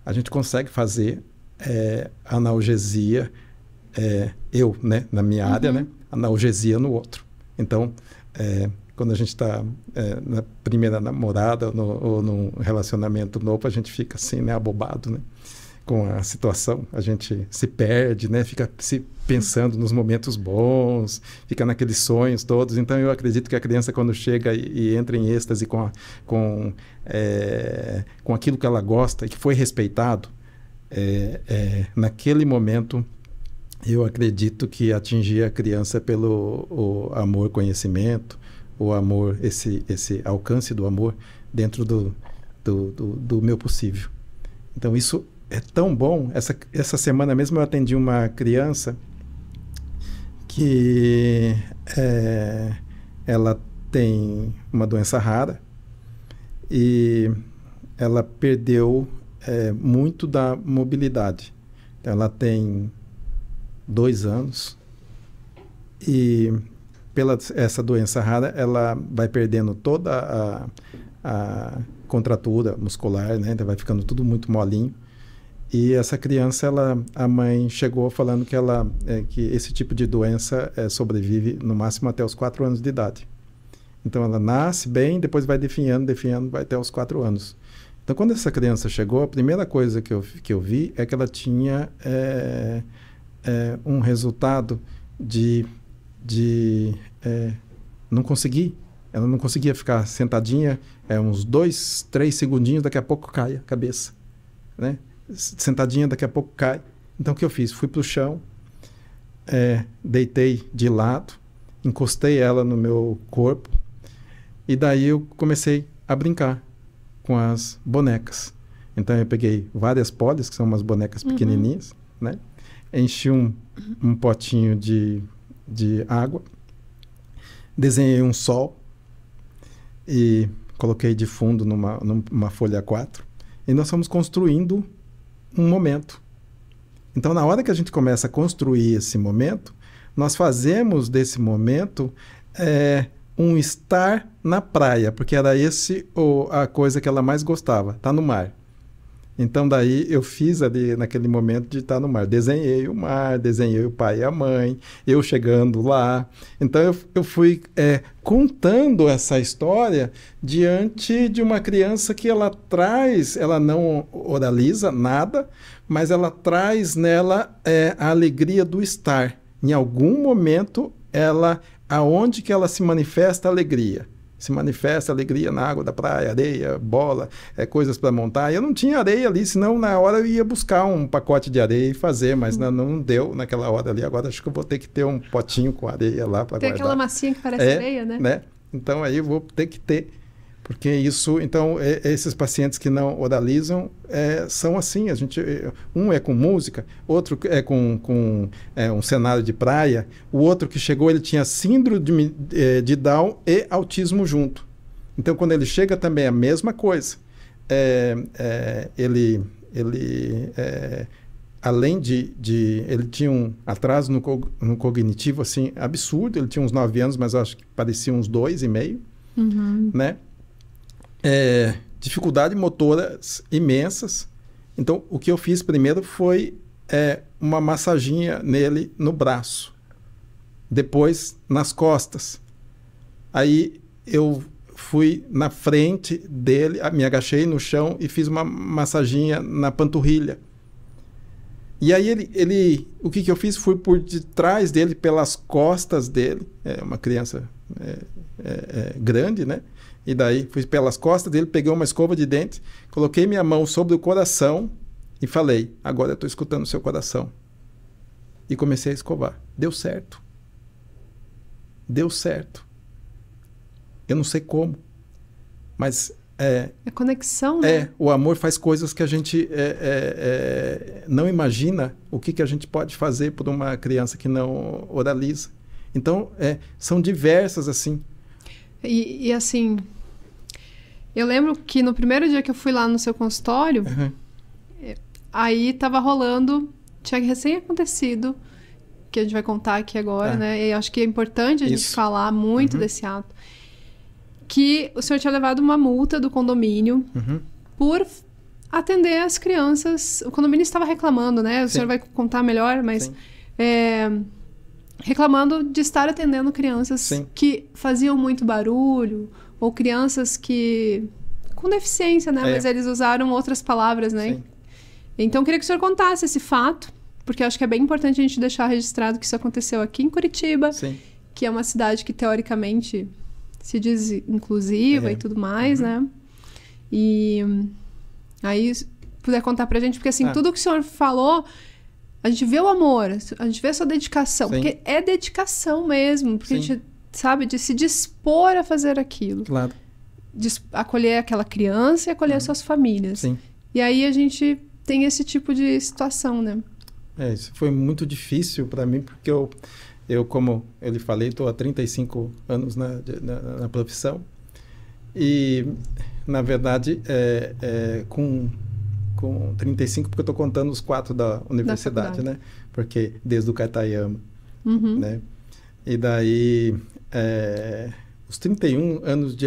a gente consegue fazer é, analgesia, é, eu, né, na minha uhum. área, né, analgesia no outro. Então, é, quando a gente está é, na primeira namorada no, ou num relacionamento novo, a gente fica assim, né, abobado, né? com a situação, a gente se perde, né? Fica se pensando nos momentos bons, fica naqueles sonhos todos. Então eu acredito que a criança quando chega e, e entra em êxtase com a, com é, com aquilo que ela gosta e que foi respeitado, é, é, naquele momento eu acredito que atingir a criança pelo amor conhecimento o amor esse esse alcance do amor dentro do, do, do, do meu possível então isso é tão bom essa essa semana mesmo eu atendi uma criança que é, ela tem uma doença rara e ela perdeu é, muito da mobilidade. Ela tem dois anos e pela essa doença rara ela vai perdendo toda a, a contratura muscular, né? Então, vai ficando tudo muito molinho. E essa criança, ela, a mãe chegou falando que ela, é, que esse tipo de doença é, sobrevive no máximo até os quatro anos de idade. Então ela nasce bem, depois vai definhando, definhando, vai até os quatro anos. Então, quando essa criança chegou, a primeira coisa que eu, que eu vi é que ela tinha é, é, um resultado de, de é, não conseguir. Ela não conseguia ficar sentadinha é, uns dois, três segundinhos, daqui a pouco cai a cabeça. Né? Sentadinha, daqui a pouco cai. Então, o que eu fiz? Fui para o chão, é, deitei de lado, encostei ela no meu corpo, e daí eu comecei a brincar com as bonecas. Então eu peguei várias podes, que são umas bonecas uhum. pequenininhas, uhum. né? Enchi um, um potinho de, de água, desenhei um sol e coloquei de fundo numa, numa folha 4. E nós fomos construindo um momento. Então, na hora que a gente começa a construir esse momento, nós fazemos desse momento é, um estar na praia, porque era esse ou a coisa que ela mais gostava, tá no mar. Então daí eu fiz ali naquele momento de estar no mar, desenhei o mar, desenhei o pai e a mãe, eu chegando lá. Então eu, eu fui é, contando essa história diante de uma criança que ela traz, ela não oraliza nada, mas ela traz nela é, a alegria do estar. Em algum momento ela aonde que ela se manifesta a alegria? se manifesta alegria na água da praia, areia, bola, é, coisas para montar. Eu não tinha areia ali, senão na hora eu ia buscar um pacote de areia e fazer, mas hum. não, não, deu naquela hora ali. Agora acho que eu vou ter que ter um potinho com areia lá para guardar. Tem aquela massinha que parece é, areia, né? né? Então aí eu vou ter que ter porque isso, então, é, é, esses pacientes que não oralizam é, são assim. A gente, é, um é com música, outro é com, com é, um cenário de praia, o outro que chegou ele tinha síndrome de, é, de Down e autismo junto. Então, quando ele chega também é a mesma coisa. ele, ele além de, de, ele tinha um atraso no, no, cognitivo assim absurdo. Ele tinha uns nove anos, mas acho que parecia uns dois e meio, uhum. né? é, dificuldades motoras imensas. Então, o que eu fiz primeiro foi é, uma massaginha nele no braço, depois nas costas. Aí eu fui na frente dele, me agachei no chão e fiz uma massaginha na panturrilha. E aí ele, ele o que, que eu fiz? Fui por detrás dele, pelas costas dele. É uma criança é, é, é grande, né? E daí fui pelas costas dele, peguei uma escova de dente, coloquei minha mão sobre o coração e falei: Agora eu estou escutando o seu coração. E comecei a escovar. Deu certo. Deu certo. Eu não sei como, mas. É, é conexão, né? É, o amor faz coisas que a gente é, é, é não imagina o que, que a gente pode fazer por uma criança que não oraliza. Então, é, são diversas, assim. e, e assim, eu lembro que no primeiro dia que eu fui lá no seu consultório, uhum. aí tava rolando, tinha recém acontecido, que a gente vai contar aqui agora, é. né? E acho que é importante a Isso. gente falar muito uhum. desse ato. Que o senhor tinha levado uma multa do condomínio uhum. por atender as crianças. O condomínio estava reclamando, né? O Sim. senhor vai contar melhor, mas é, reclamando de estar atendendo crianças Sim. que faziam muito barulho ou crianças que com deficiência, né? É. Mas eles usaram outras palavras, né? Sim. Então, queria que o senhor contasse esse fato, porque acho que é bem importante a gente deixar registrado que isso aconteceu aqui em Curitiba, Sim. que é uma cidade que teoricamente se diz inclusiva é. e tudo mais, uhum. né? E aí puder contar pra gente, porque assim, ah. tudo que o senhor falou, a gente vê o amor, a gente vê a sua dedicação, Sim. porque é dedicação mesmo, porque Sim. a gente sabe? De se dispor a fazer aquilo. Claro. acolher aquela criança e acolher as uhum. suas famílias. Sim. E aí a gente tem esse tipo de situação, né? É, isso foi muito difícil para mim, porque eu, eu, como eu lhe falei, estou há 35 anos na, na, na, profissão. E, na verdade, é, é, com, com 35, porque eu estou contando os quatro da universidade, da né? Porque desde o Catayama, uhum. né? E daí é, os 31 anos de,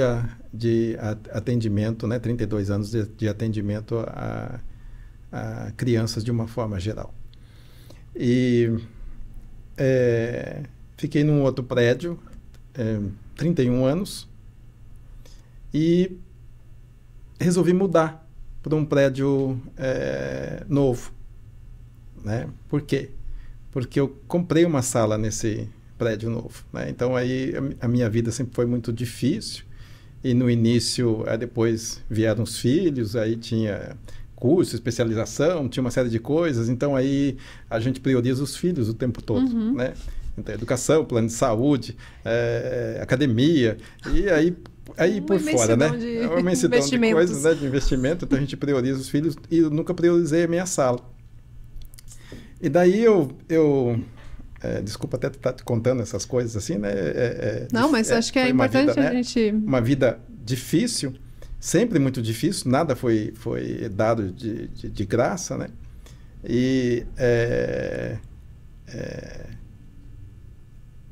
de atendimento, né, 32 anos de, de atendimento a, a, crianças de uma forma geral. E é, fiquei num outro prédio, é, 31 anos, e resolvi mudar para um prédio é, novo. Né? Por quê? Porque eu comprei uma sala nesse, prédio novo. Né? Então aí a minha vida sempre foi muito difícil e no início, aí eh, depois vieram os filhos, aí tinha curso, especialização, tinha uma série de coisas. Então aí a gente prioriza os filhos o tempo todo, uhum. né? Então, educação, plano de saúde, é, academia e aí aí uma por fora, né? De... É uma imensidão de coisas, né? De investimento. Então a gente prioriza os filhos e eu nunca priorizei a minha sala. E daí eu, eu é, desculpa até estar tá te contando essas coisas assim, né? É, é, é Não, mas é, acho que é importante vida, a né? gente. Uma vida difícil, sempre muito difícil, nada foi, foi dado de, de, de graça, né? E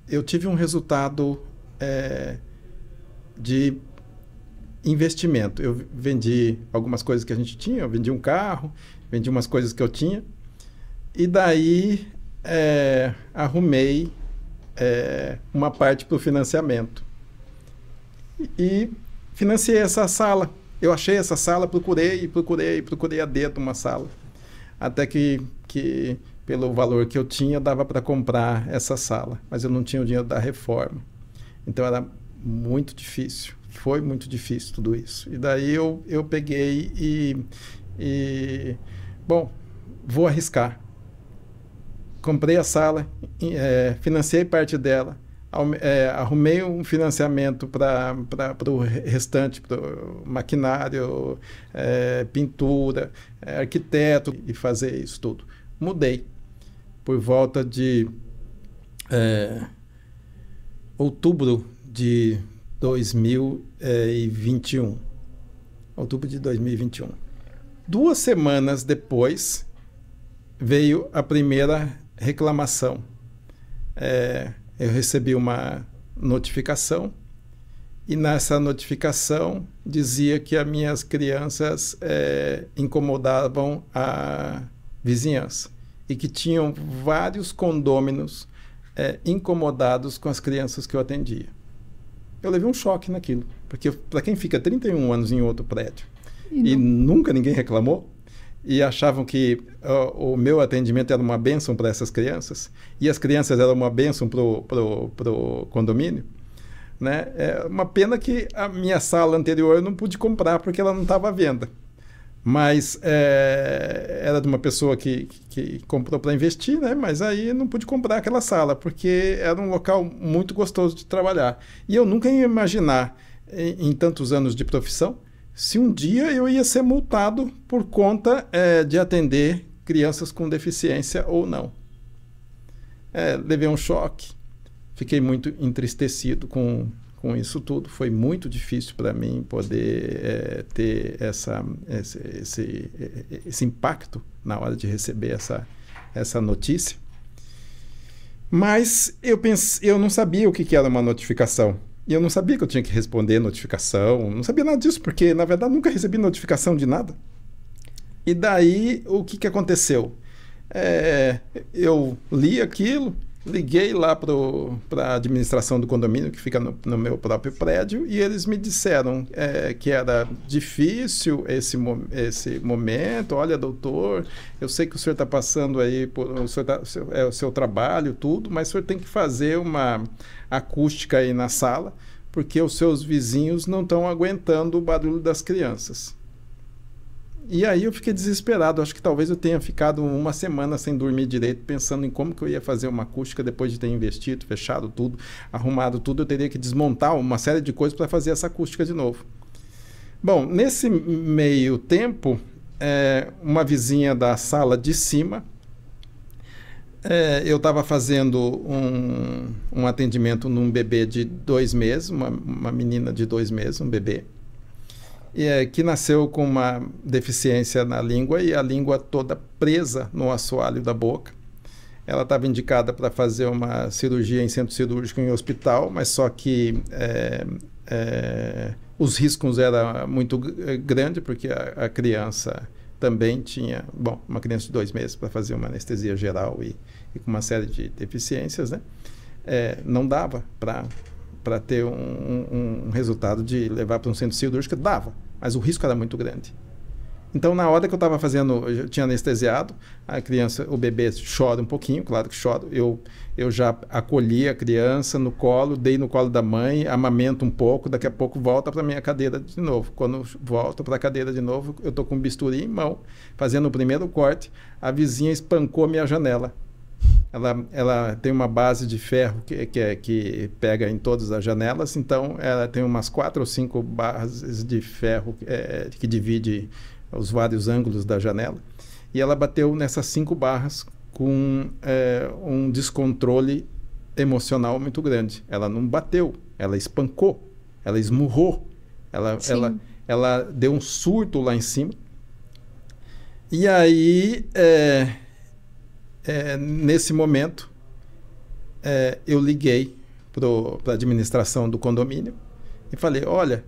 eu tive um resultado de investimento. Eu vendi algumas coisas que a gente tinha, eu vendi um carro, vendi umas coisas que eu tinha. E daí é, arrumei é, uma parte para o financiamento. E financiei essa sala. Eu achei essa sala, procurei, procurei, procurei a dedo uma sala. Até que, que pelo valor que eu tinha, dava para comprar essa sala. Mas eu não tinha o dinheiro da reforma. Então era muito difícil. Foi muito difícil tudo isso. E daí eu, eu peguei e, e. Bom, vou arriscar comprei a sala, é, financei parte dela, é, arrumei um financiamento para o restante, para maquinário, é, pintura, é, arquiteto e fazer isso tudo. Mudei por volta de é, outubro de 2021. Outubro de 2021. Duas semanas depois veio a primeira reclamação. É, eu recebi uma notificação e nessa notificação dizia que as minhas crianças é, incomodavam a vizinhança e que tinham vários condôminos é, incomodados com as crianças que eu atendia. Eu levei um choque naquilo, porque para quem fica 31 anos em outro prédio e, e nunca ninguém reclamou, e achavam que uh, o meu atendimento era uma bênção para essas crianças e as crianças eram uma bênção para o condomínio. Né? É uma pena que a minha sala anterior eu não pude comprar porque ela não estava à venda. Mas é, era de uma pessoa que, que comprou para investir, né? mas aí não pude comprar aquela sala porque era um local muito gostoso de trabalhar. E eu nunca ia imaginar, em, em tantos anos de profissão, se um dia eu ia ser multado por conta é, de atender crianças com deficiência ou não. É, levei um choque, fiquei muito entristecido com, com isso tudo. Foi muito difícil para mim poder é, ter essa, esse, esse, esse impacto na hora de receber essa, essa notícia. Mas eu, pensei, eu não sabia o que era uma notificação. E eu não sabia que eu tinha que responder notificação, não sabia nada disso, porque na verdade nunca recebi notificação de nada. E daí o que, que aconteceu? É, eu li aquilo, Liguei lá para a administração do condomínio, que fica no, no, meu próprio prédio, e eles me disseram é, que era difícil esse, esse momento. Olha, doutor, eu sei que o senhor está passando aí por o, senhor tá, seu, é, o seu trabalho, tudo, mas o senhor tem que fazer uma acústica aí na sala, porque os seus vizinhos não estão aguentando o barulho das crianças. E aí eu fiquei desesperado. Acho que talvez eu tenha ficado uma semana sem dormir direito, pensando em como que eu ia fazer uma acústica depois de ter investido, fechado tudo, arrumado tudo. Eu teria que desmontar uma série de coisas para fazer essa acústica de novo. Bom, nesse meio tempo, é, uma vizinha da sala de cima, é, eu estava fazendo um, um atendimento num bebê de dois meses, uma, uma menina de dois meses, um bebê é, que nasceu com uma deficiência na língua e a língua toda presa no assoalho da boca. Ela estava indicada para fazer uma cirurgia em centro cirúrgico em hospital, mas só que é, é, os riscos eram muito é, grandes, porque a, a, criança também tinha, bom, uma criança de dois meses para fazer uma anestesia geral e, e, com uma série de deficiências, né? É, não dava para para ter um, um, um, resultado de levar para um centro cirúrgico, dava, mas o risco era muito grande. Então, na hora que eu estava fazendo, eu tinha anestesiado, a criança, o bebê chora um pouquinho, claro que chora. Eu, eu já acolhi a criança no colo, dei no colo da mãe, amamento um pouco, daqui a pouco volta para minha cadeira de novo. Quando volta para a cadeira de novo, eu estou com um bisturi em mão, fazendo o primeiro corte, a vizinha espancou minha janela ela, ela tem uma base de ferro que, que, é, que pega em todas as janelas, então ela tem umas quatro ou cinco bases de ferro é, que divide os vários ângulos da janela. E ela bateu nessas cinco barras com é, um descontrole emocional muito grande. Ela não bateu, ela espancou, ela esmurrou, ela, ela, ela deu um surto lá em cima. E aí. É, é, nesse momento, é, eu liguei para a administração do condomínio e falei: olha,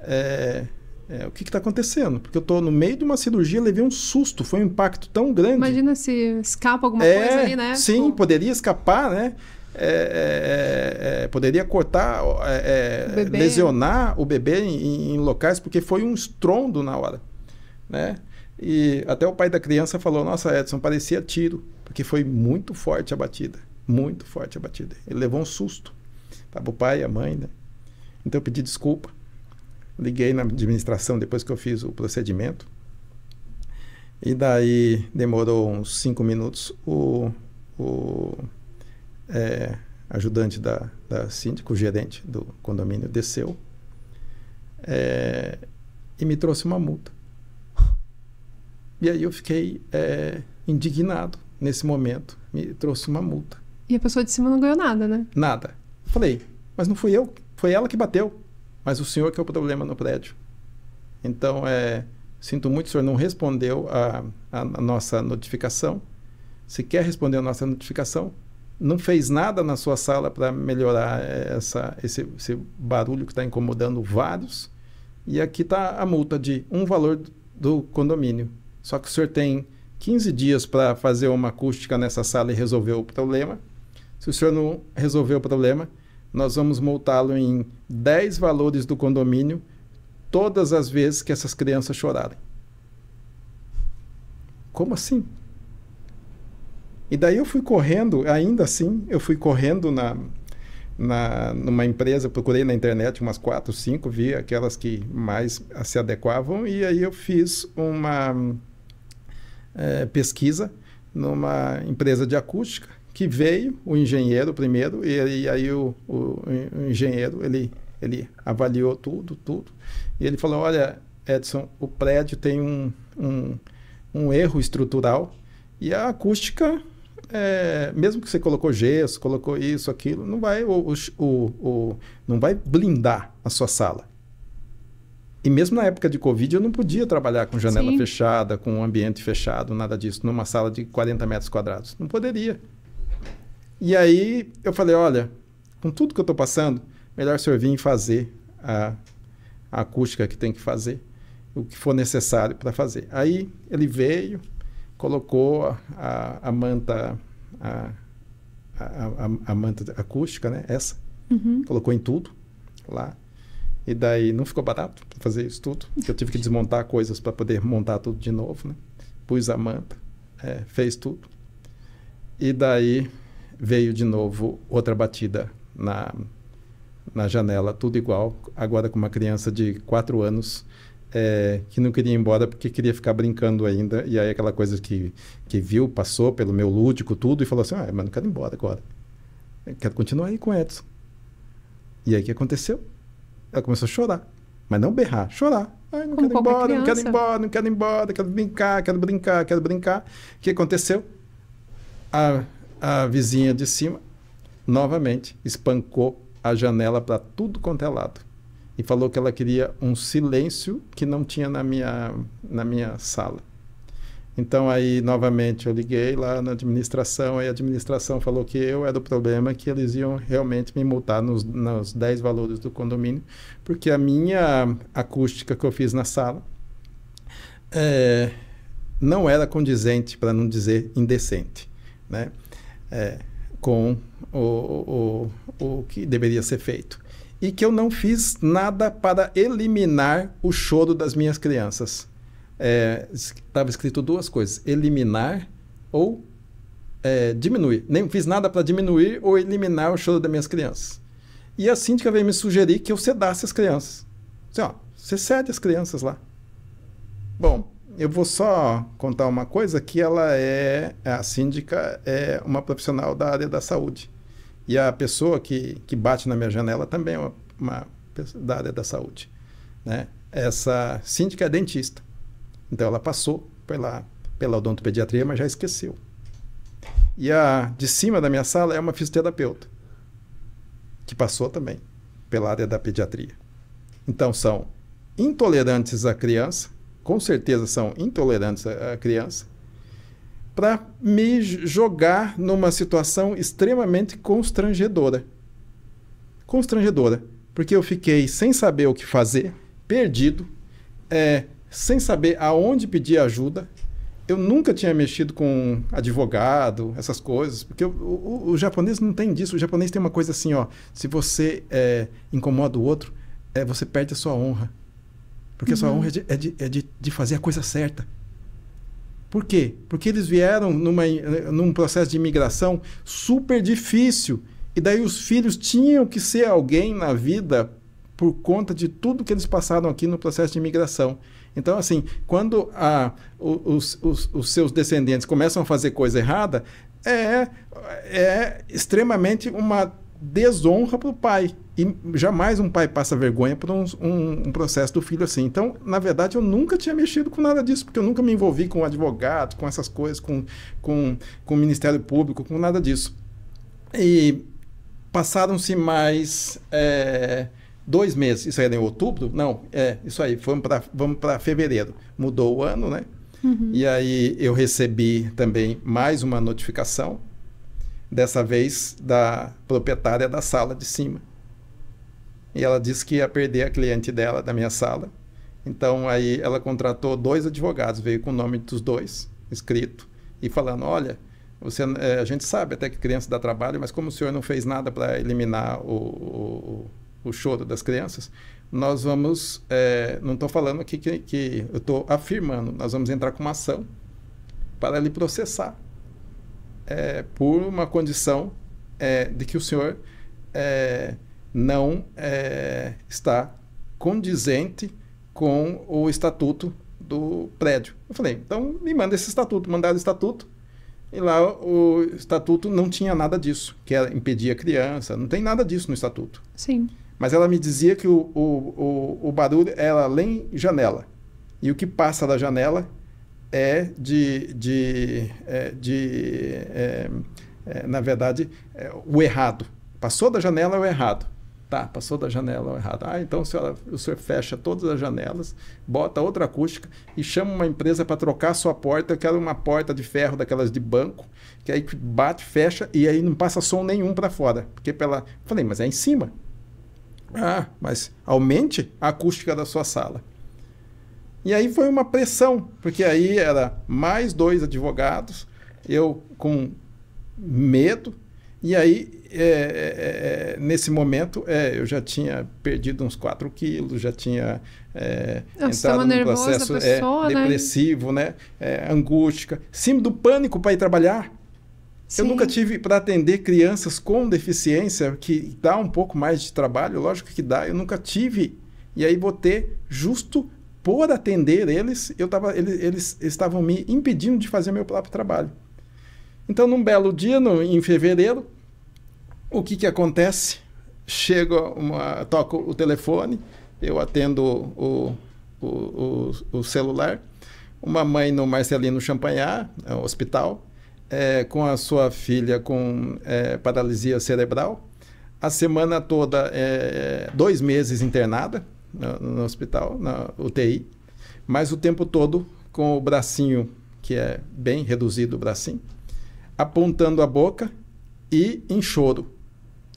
é, é, o que está acontecendo? Porque eu estou no meio de uma cirurgia, levei um susto, foi um impacto tão grande. Imagina se escapa alguma é, coisa ali, né? Sim, Pô. Tipo poderia escapar, né? É, é, é, poderia cortar, o lesionar o bebê em, em, locais, porque foi um estrondo na hora, né? E até o pai da criança falou: Nossa, Edson, parecia tiro, porque foi muito forte a batida. Muito forte a batida. Ele levou um susto. Tava o pai, a mãe, né? Então eu pedi desculpa. Liguei na administração depois que eu fiz o procedimento. E daí demorou uns cinco minutos. O, o é, ajudante da, da síndico, o gerente do condomínio, desceu é, e me trouxe uma multa e aí eu fiquei é, indignado nesse momento. Me trouxe uma multa. E a pessoa de cima não ganhou nada, né? Nada. Falei, mas não fui eu, foi ela que bateu. Mas o senhor que é o problema no prédio. Então, é, sinto muito, o senhor não respondeu a, a nossa notificação. Se quer responder a nossa notificação, não fez nada na sua sala para melhorar eh, essa, esse, esse barulho que está incomodando vários. E aqui está a multa de um valor do condomínio. Só que o senhor tem 15 dias para fazer uma acústica nessa sala e resolver o problema. Se o senhor não resolver o problema, nós vamos multá-lo em 10 valores do condomínio todas as vezes que essas crianças chorarem. Como assim? E daí eu fui correndo, ainda assim, eu fui correndo na, na, numa empresa, procurei na internet umas quatro, cinco, vi aquelas que mais se adequavam, e aí eu fiz uma é, pesquisa numa empresa de acústica que veio o engenheiro primeiro e, e aí o, o, o, engenheiro ele ele avaliou tudo tudo e ele falou olha Edson o prédio tem um, um, um erro estrutural e a acústica é, mesmo que você colocou gesso colocou isso aquilo não vai o, o, o não vai blindar a sua sala e mesmo na época de Covid, eu não podia trabalhar com janela Sim. fechada, com um ambiente fechado, nada disso, numa sala de 40 metros quadrados. Não poderia. E aí eu falei: olha, com tudo que eu estou passando, melhor o senhor vir fazer a, a acústica que tem que fazer, o que for necessário para fazer. Aí ele veio, colocou a, a, a manta. A, a, a, a, manta acústica, né? Essa. Uhum. Colocou em tudo lá. E daí não ficou barato fazer isso tudo. Eu tive que desmontar coisas para poder montar tudo de novo, né? Pus a manta, é, fez tudo. E daí veio de novo outra batida na, na janela, tudo igual. Agora com uma criança de 4 anos é, que não queria ir embora porque queria ficar brincando ainda. E aí aquela coisa que, que viu, passou pelo meu lúdico, tudo, e falou assim, ah, mas não quero ir embora agora. Eu quero continuar aí com o Edson. E aí o que aconteceu? Ela começou a chorar. Mas não berrar, chorar. Ai, não Como quero ir embora, criança. não quero ir embora, não quero ir embora, quero brincar, quero brincar, quero brincar. O que aconteceu? A, a vizinha de cima, novamente, espancou a janela para tudo quanto é lado. E falou que ela queria um silêncio que não tinha na minha, na minha sala. Então aí novamente eu liguei lá na administração, e a administração falou que eu era é o problema, que eles iam realmente me multar nos, nos 10 valores do condomínio, porque a minha acústica que eu fiz na sala é, não era condizente, para não dizer indecente, né? É, com o, o, o, o que deveria ser feito. E que eu não fiz nada para eliminar o choro das minhas crianças estava é, escrito duas coisas: eliminar ou é, diminuir. Nem fiz nada para diminuir ou eliminar o choro das minhas crianças. E a síndica veio me sugerir que eu sedasse as crianças. Assim, ó, você cede as crianças lá. Bom, eu vou só contar uma coisa que ela é a síndica é uma profissional da área da saúde e a pessoa que, que bate na minha janela também é uma, uma da área da saúde, né? Essa síndica é dentista. Então ela passou pela, pela odontopediatria, mas já esqueceu. E a de cima da minha sala é uma fisioterapeuta, que passou também pela área da pediatria. Então são intolerantes à criança, com certeza são intolerantes à criança, para me jogar numa situação extremamente constrangedora. Constrangedora, porque eu fiquei sem saber o que fazer, perdido, é, sem saber aonde pedir ajuda. Eu nunca tinha mexido com advogado, essas coisas, porque o, o, o japonês não tem disso. O japonês tem uma coisa assim, ó, se você é, incomoda o outro, é, você perde a sua honra. Porque uhum. a sua uhum. honra é, de, é, de, é de, de fazer a coisa certa. Por quê? Porque eles vieram numa, num processo de imigração super difícil. E daí os filhos tinham que ser alguém na vida por conta de tudo que eles passaram aqui no processo de imigração. Então, assim, quando a, ah, os, os, os seus descendentes começam a fazer coisa errada, é, é extremamente uma desonra para o pai. E jamais um pai passa vergonha por um, um, um, processo do filho assim. Então, na verdade, eu nunca tinha mexido com nada disso, porque eu nunca me envolvi com advogado, com essas coisas, com, com, com o Ministério Público, com nada disso. E passaram-se mais. É dois meses, isso era é em outubro? Não, é, isso aí, vamos para vamos para fevereiro. Mudou o ano, né? Uhum. E aí eu recebi também mais uma notificação, dessa vez da proprietária da sala de cima. E ela disse que ia perder a cliente dela da minha sala. Então aí ela contratou dois advogados, veio com o nome dos dois escrito e falando: olha, você, eh, a gente sabe até que criança dá trabalho, mas como o senhor não fez nada para eliminar o, o o choro das crianças, nós vamos, é, não estou falando aqui que, que eu estou afirmando, nós vamos entrar com uma ação para lhe processar é, por uma condição é, de que o senhor não está condizente com o estatuto do prédio. Eu falei, então me manda esse estatuto, mandaram o estatuto, e lá o estatuto não tinha nada disso, que era impedir a criança, não tem nada disso no estatuto. Sim. Mas ela me dizia que o, o, o, o barulho era além janela. E o que passa da janela é de, de, é, de é, é, na verdade, é, o errado. Passou da janela é o errado. Tá, passou da janela é o errado. Ah, então senhora, o senhor fecha todas as janelas, bota outra acústica e chama uma empresa para trocar a sua porta. Eu quero uma porta de ferro daquelas de banco, que aí bate, fecha e aí não passa som nenhum para fora. Porque pela. Falei, mas é em cima. Ah, mas aumente a acústica da sua sala. E aí foi uma pressão, porque aí era mais dois advogados, eu com medo, e aí é, é, é nesse momento é, eu já tinha perdido uns 4 quilos, já tinha é, entrado num processo é, pessoa, né? depressivo, né? né? angústica, símbolo do pânico para ir trabalhar. Sim. Eu nunca tive para atender crianças com deficiência, que dá um pouco mais de trabalho, lógico que dá, eu nunca tive. E aí vou ter justo por atender eles, eu tava, eles, eles estavam me impedindo de fazer meu próprio trabalho. Então, num belo dia, no, em fevereiro, o que, que acontece? Chego, uma. toco o telefone, eu atendo o, o, o, o celular. Uma mãe no Marcelino Champagnat, é hospital, é, com a sua filha com é, paralisia cerebral, a semana toda, é, dois meses internada no, no, hospital, na UTI, mas o tempo todo com o bracinho, que é bem reduzido o bracinho, apontando a boca e em choro.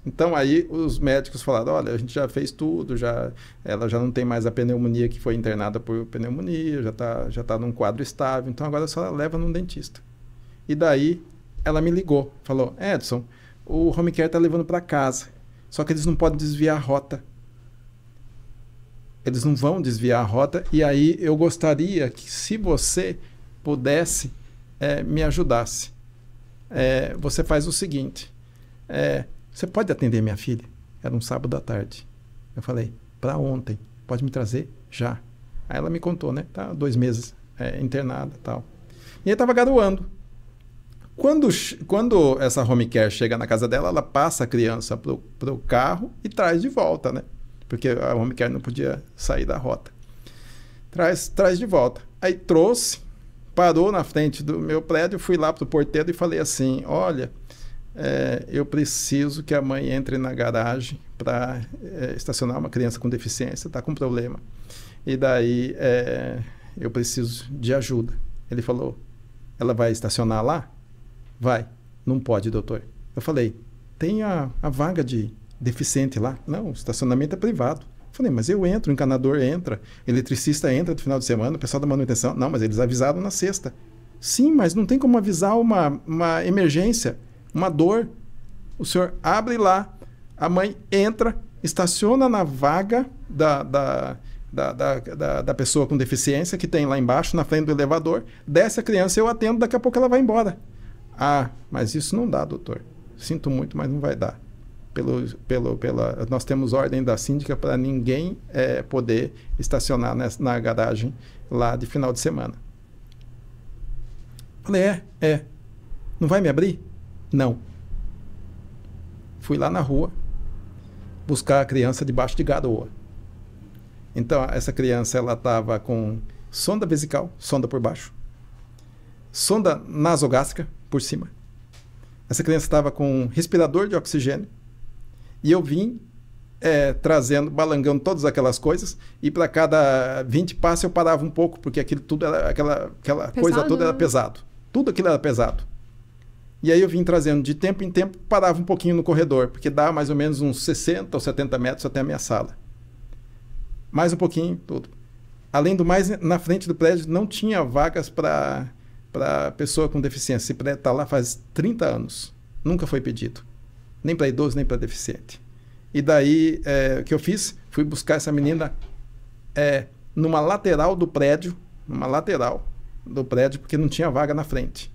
Então aí os médicos falaram, olha, a gente já fez tudo, já ela já não tem mais a pneumonia que foi internada por pneumonia, já está já tá num quadro estável, então agora só leva num dentista. E daí ela me ligou, falou: Edson, o home care tá levando para casa. Só que eles não podem desviar a rota. Eles não vão desviar a rota. E aí eu gostaria que, se você pudesse, é, me ajudasse. É, você faz o seguinte: é, você pode atender minha filha? Era um sábado à tarde. Eu falei: para ontem. Pode me trazer já. Aí ela me contou, né? Tá dois meses internada, tal. E aí tava garoando. Quando, quando essa home care chega na casa dela, ela passa a criança para o carro e traz de volta, né? Porque a home care não podia sair da rota. Traz, traz de volta. Aí trouxe, parou na frente do meu prédio, fui lá para o porteiro e falei assim: Olha, é, eu preciso que a mãe entre na garagem para é, estacionar uma criança com deficiência, está com problema. E daí é, eu preciso de ajuda. Ele falou: Ela vai estacionar lá? Vai. Não pode, doutor. Eu falei, tem a, a vaga de deficiente lá. Não, o estacionamento é privado. Eu falei, mas eu entro, o encanador entra, eletricista entra no final de semana, o pessoal da manutenção. Não, mas eles avisaram na sexta. Sim, mas não tem como avisar uma, uma emergência, uma dor. O senhor abre lá, a mãe entra, estaciona na vaga da, da, da, da, da pessoa com deficiência que tem lá embaixo, na frente do elevador, desce a criança, eu atendo, daqui a pouco ela vai embora. Ah, mas isso não dá, doutor. Sinto muito, mas não vai dar. Pelo, pelo, pela, nós temos ordem da síndica para ninguém é, poder estacionar nessa, na garagem lá de final de semana. Falei, é, é. Não vai me abrir? Não. Fui lá na rua buscar a criança debaixo de garoa. Então, essa criança ela estava com sonda vesical, sonda por baixo, sonda nasogástrica, por cima. Essa criança estava com um respirador de oxigênio e eu vim é, trazendo, balangando todas aquelas coisas e para cada 20 passos eu parava um pouco, porque aquilo tudo era, aquela, aquela pesado, coisa toda era né? pesado. Tudo aquilo era pesado. E aí eu vim trazendo de tempo em tempo, parava um pouquinho no corredor, porque dá mais ou menos uns 60 ou 70 metros até a minha sala. Mais um pouquinho, tudo. Além do mais, na frente do prédio não tinha vagas para para pessoa com deficiência. Esse prédio está lá faz 30 anos. Nunca foi pedido. Nem para idoso, nem para deficiente. E daí, é, o que eu fiz? Fui buscar essa menina é, numa lateral do prédio, numa lateral do prédio, porque não tinha vaga na frente.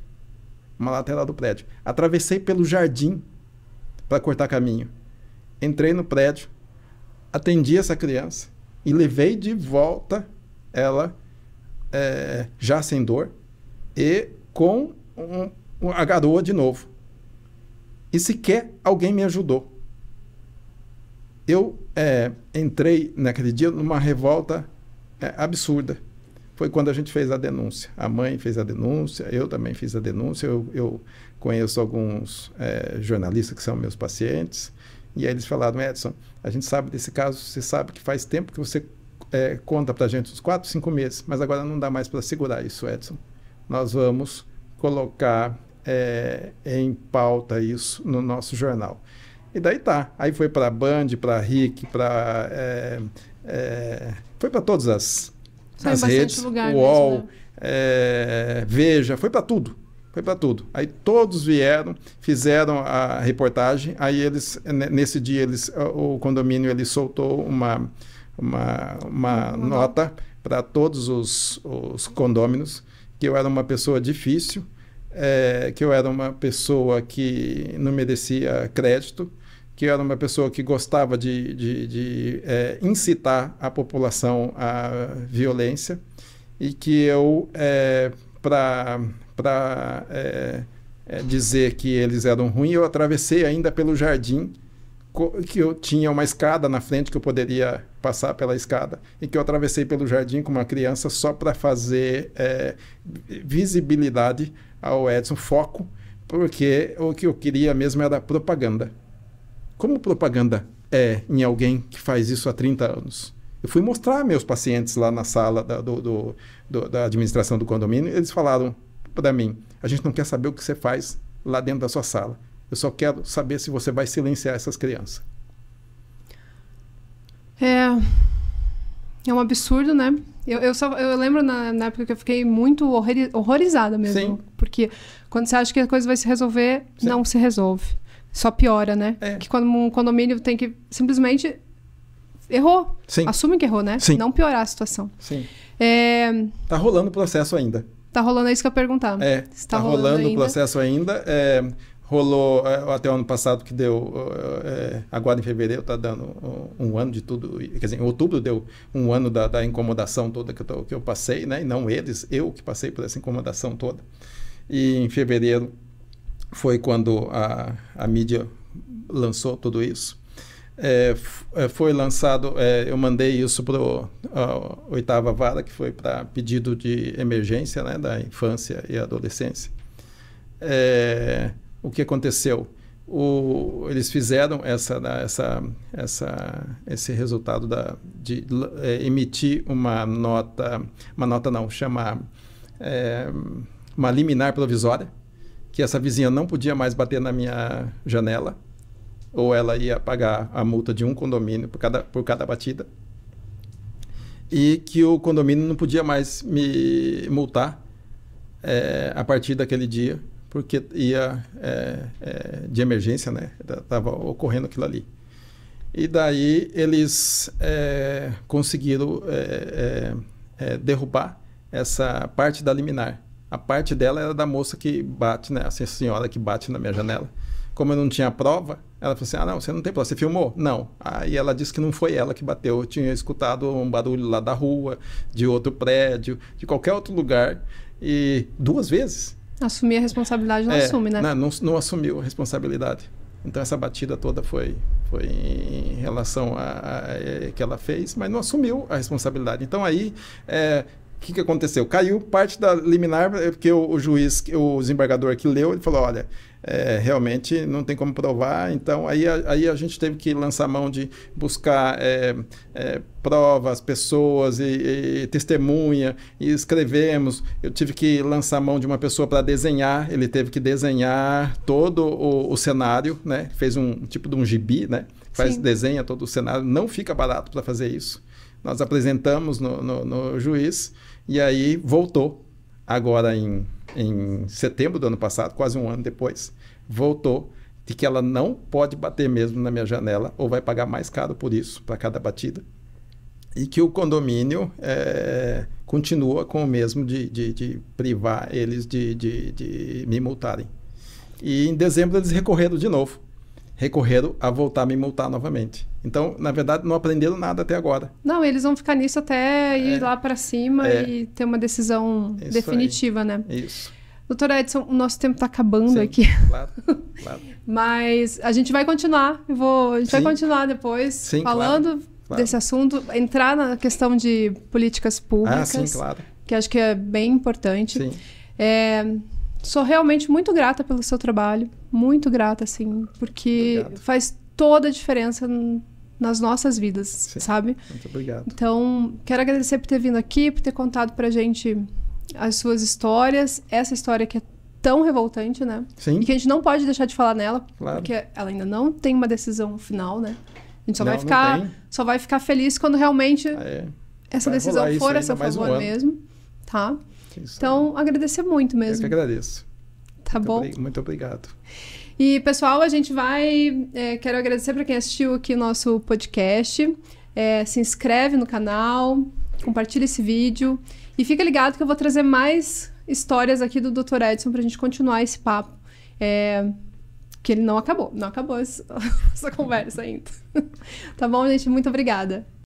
Uma lateral do prédio. Atravessei pelo jardim para cortar caminho. Entrei no prédio, atendi essa criança e levei de volta ela é, já sem dor e com um, um, a garoa de novo. E sequer alguém me ajudou. Eu é, entrei naquele dia numa revolta é, absurda. Foi quando a gente fez a denúncia. A mãe fez a denúncia, eu também fiz a denúncia. Eu, eu conheço alguns é, jornalistas que são meus pacientes. E aí eles falaram: Edson, a gente sabe desse caso, você sabe que faz tempo que você é, conta para a gente uns 4, 5 meses, mas agora não dá mais para segurar isso, Edson nós vamos colocar é, em pauta isso no nosso jornal. E daí tá. Aí foi para Band, para Rick, para. É, é, foi para todas as, as redes, UOL, né? é, Veja, foi para tudo. Foi para tudo. Aí todos vieram, fizeram a reportagem. Aí eles, nesse dia, eles, o condomínio ele soltou uma, uma, uma, nota para todos os, os condôminos que eu era uma pessoa difícil, é, que eu era uma pessoa que não merecia crédito, que eu era uma pessoa que gostava de, de, de é, incitar a população à violência e que eu, é, eh, para dizer que eles eram ruins, eu atravessei ainda pelo jardim que eu tinha uma escada na frente que eu poderia passar pela escada e que eu atravessei pelo jardim com uma criança só para fazer é, visibilidade ao Edson, foco, porque o que eu queria mesmo era propaganda. Como propaganda é em alguém que faz isso há 30 anos? Eu fui mostrar meus pacientes lá na sala da, do, do, do, da administração do condomínio, eles falaram para mim: a gente não quer saber o que você faz lá dentro da sua sala eu só quero saber se você vai silenciar essas crianças. É. É um absurdo, né? Eu, eu, só, eu lembro na, na época que eu fiquei muito horrorizada mesmo. Sim. Porque quando você acha que a coisa vai se resolver, Sim. não se resolve. Só piora, né? É. Que quando um condomínio tem que simplesmente. Errou. Sim. Assume que errou, né? Sim. Não piorar a situação. Sim. É... Tá rolando o processo ainda. Tá rolando, é isso que eu ia perguntar. É. Está tá rolando, rolando o processo ainda. É rolou é, até o ano passado que deu é, agora em fevereiro está dando um ano de tudo quer dizer em outubro deu um ano da, da incomodação toda que eu, que eu passei né e não eles eu que passei por essa incomodação toda e em fevereiro foi quando a, a mídia lançou tudo isso é, é foi lançado é, eu mandei isso para a oitava vara que foi para pedido de emergência né da infância e adolescência é, o que aconteceu? O, eles fizeram essa, essa, essa, esse resultado da, de é, emitir uma nota, uma nota não, chama é, uma liminar provisória, que essa vizinha não podia mais bater na minha janela, ou ela ia pagar a multa de um condomínio por cada, por cada batida, e que o condomínio não podia mais me multar é, a partir daquele dia porque ia é, é, de emergência, né? Estava tá, ocorrendo aquilo ali. E daí eles é, conseguiram é, é, é, derrubar essa parte da liminar. A parte dela era da moça que bate, né? Essa assim, senhora que bate na minha janela. Como eu não tinha prova, ela falou assim: Ah, não, você não tem prova, você filmou? Não. Aí ela disse que não foi ela que bateu. Eu tinha escutado um barulho lá da rua, de outro prédio, de qualquer outro lugar. E duas vezes Assumir a responsabilidade não é, assume, né? Não, não, assumiu a responsabilidade. Então essa batida toda foi, foi em relação a, a, a é, que ela fez, mas não assumiu a responsabilidade. Então aí é, o que, que, aconteceu? Caiu parte da liminar, é, porque o, o, juiz, o desembargador que leu, ele falou: olha, é, realmente não tem como provar. Então, aí a, aí a gente teve que lançar mão de buscar é, é, provas, pessoas e, e, testemunha, e escrevemos. Eu tive que lançar mão de uma pessoa para desenhar, ele teve que desenhar todo o, o, cenário, né? fez um tipo de um gibi, né? faz Sim. desenha todo o cenário, não fica barato para fazer isso. Nós apresentamos no, no, no juiz e aí voltou agora em em setembro do ano passado, quase um ano depois, voltou de que ela não pode bater mesmo na minha janela ou vai pagar mais caro por isso, para cada batida. E que o condomínio é, continua com o mesmo de, de, de privar eles de, de, de me multarem. E em dezembro eles recorreram de novo recorreram a voltar a me multar novamente. Então, na verdade, não aprenderam nada até agora. Não, eles vão ficar nisso até ir é. lá para cima é, e ter uma decisão definitiva, aí, né? Isso. Doutor Edson, o nosso tempo está acabando Sim, aqui. Claro, claro. <laughs> Mas a gente vai continuar. Eu vou, a gente Sim. vai continuar depois Sim, falando claro, claro. desse assunto, entrar na questão de políticas públicas. Ah, sim, claro. Que acho que é bem importante. Sim. É, sou realmente muito grata pelo seu trabalho, muito grata, assim, porque obrigado. faz toda a diferença nas nossas vidas, Sim. sabe? Muito obrigado. Então, quero agradecer por ter vindo aqui, por ter contado pra gente as suas histórias, essa história que é tão revoltante, né? Sim. E que a gente não pode deixar de falar nela, claro. porque ela ainda não tem uma decisão final, né? A gente só não, vai ficar, só vai ficar feliz quando realmente ah, é. essa vai decisão for a seu favor um mesmo, tá? Isso. Então, agradecer muito mesmo. Eu que agradeço. Tá muito bom? muito obrigado. E, pessoal, a gente vai. É, quero agradecer para quem assistiu aqui o nosso podcast. É, se inscreve no canal, compartilha esse vídeo. E fica ligado que eu vou trazer mais histórias aqui do Dr. Edson para a gente continuar esse papo. É, que ele não acabou. Não acabou essa <laughs> conversa ainda. <laughs> tá bom, gente? Muito obrigada.